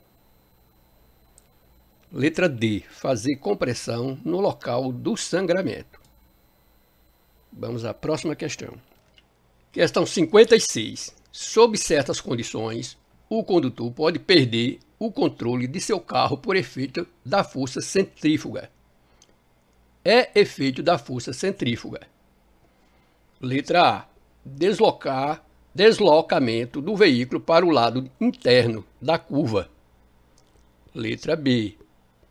Letra D, fazer compressão no local do sangramento. Vamos à próxima questão. Questão 56. Sob certas condições, o condutor pode perder o controle de seu carro por efeito da força centrífuga. É efeito da força centrífuga. Letra A. Deslocar, deslocamento do veículo para o lado interno da curva. Letra B.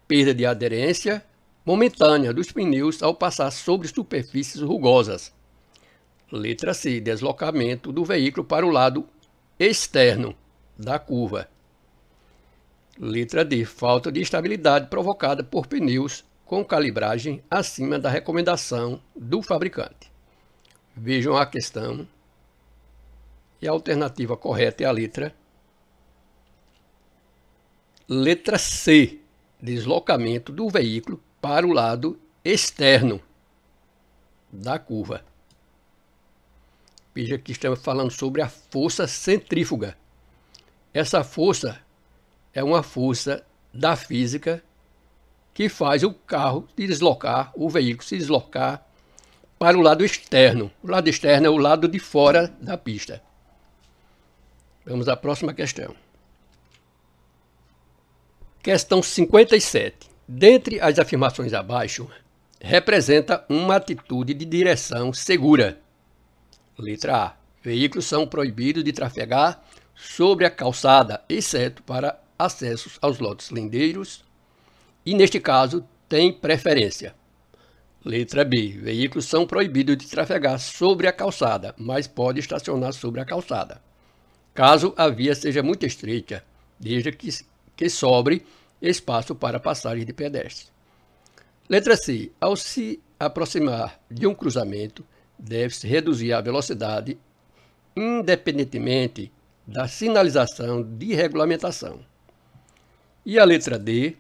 Perda de aderência momentânea dos pneus ao passar sobre superfícies rugosas. Letra C. Deslocamento do veículo para o lado externo da curva. Letra D. Falta de estabilidade provocada por pneus com calibragem acima da recomendação do fabricante. Vejam a questão. E a alternativa correta é a letra. Letra C. Deslocamento do veículo para o lado externo da curva. Veja que estamos falando sobre a força centrífuga. Essa força é uma força da física que faz o carro se deslocar, o veículo se deslocar para o lado externo. O lado externo é o lado de fora da pista. Vamos à próxima questão. Questão 57. Dentre as afirmações abaixo, representa uma atitude de direção segura. Letra A. Veículos são proibidos de trafegar sobre a calçada, exceto para acessos aos lotes lindeiros, e neste caso tem preferência. Letra B. Veículos são proibidos de trafegar sobre a calçada, mas pode estacionar sobre a calçada. Caso a via seja muito estreita, desde que, que sobre espaço para passagem de pedestres. Letra C. Ao se aproximar de um cruzamento, deve-se reduzir a velocidade, independentemente da sinalização de regulamentação. E a letra D.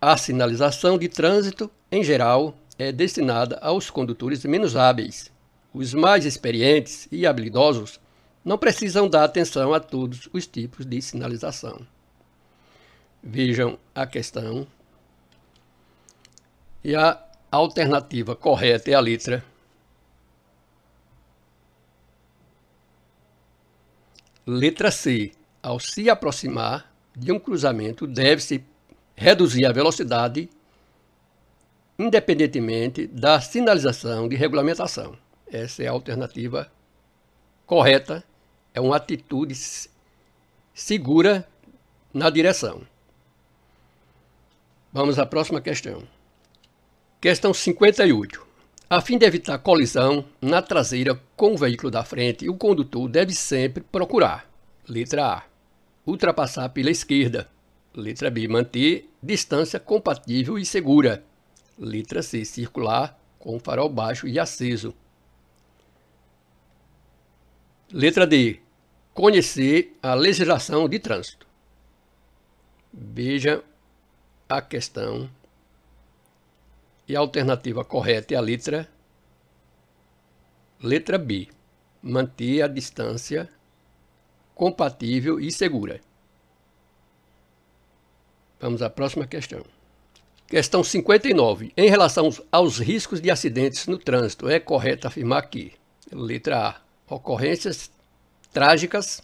A sinalização de trânsito, em geral, é destinada aos condutores menos hábeis. Os mais experientes e habilidosos não precisam dar atenção a todos os tipos de sinalização. Vejam a questão. E a alternativa correta é a letra Letra C. Ao se aproximar de um cruzamento, deve-se reduzir a velocidade independentemente da sinalização de regulamentação. Essa é a alternativa correta, é uma atitude segura na direção. Vamos à próxima questão. Questão 58. A fim de evitar colisão na traseira com o veículo da frente, o condutor deve sempre procurar: letra A. Ultrapassar pela esquerda. Letra B. Manter distância compatível e segura. Letra C. Circular com farol baixo e aceso. Letra D. Conhecer a legislação de trânsito. Veja a questão e a alternativa correta é a letra letra B. Manter a distância compatível e segura. Vamos à próxima questão. Questão 59. Em relação aos riscos de acidentes no trânsito, é correto afirmar que letra A, ocorrências trágicas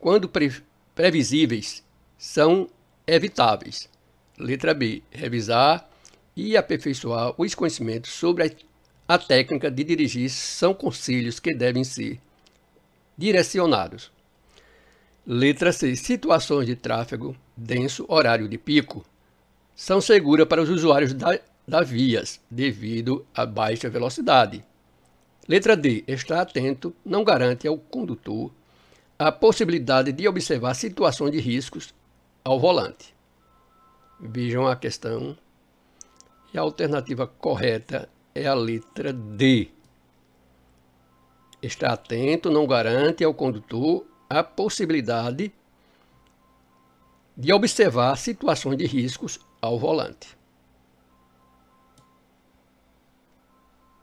quando pre previsíveis são evitáveis. Letra B, revisar e aperfeiçoar os conhecimentos sobre a, a técnica de dirigir são conselhos que devem ser direcionados. Letra C. Situações de tráfego denso, horário de pico, são seguras para os usuários da, da vias devido à baixa velocidade. Letra D. Estar atento não garante ao condutor a possibilidade de observar situações de riscos ao volante. Vejam a questão e a alternativa correta é a letra D. Estar atento não garante ao condutor a possibilidade de observar situações de riscos ao volante.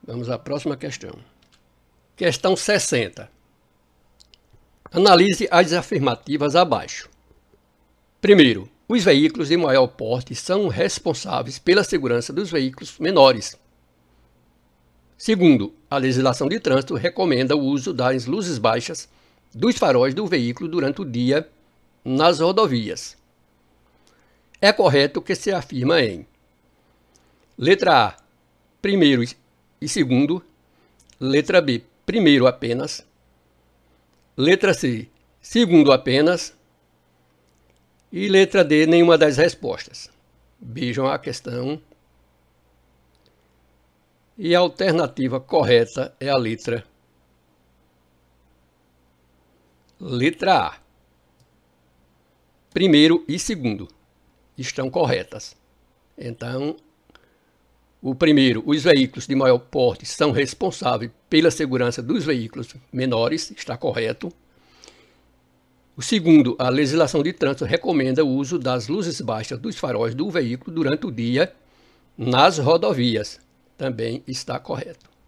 Vamos à próxima questão. Questão 60. Analise as afirmativas abaixo. Primeiro, os veículos de maior porte são responsáveis pela segurança dos veículos menores. Segundo, a legislação de trânsito recomenda o uso das luzes baixas dos faróis do veículo durante o dia nas rodovias. É correto o que se afirma em letra A, primeiro e segundo, letra B, primeiro apenas, letra C, segundo apenas, e letra D, nenhuma das respostas. Vejam a questão. E a alternativa correta é a letra Letra A. Primeiro e segundo estão corretas. Então, o primeiro, os veículos de maior porte são responsáveis pela segurança dos veículos menores, está correto. O segundo, a legislação de trânsito recomenda o uso das luzes baixas dos faróis do veículo durante o dia nas rodovias. Também está correto.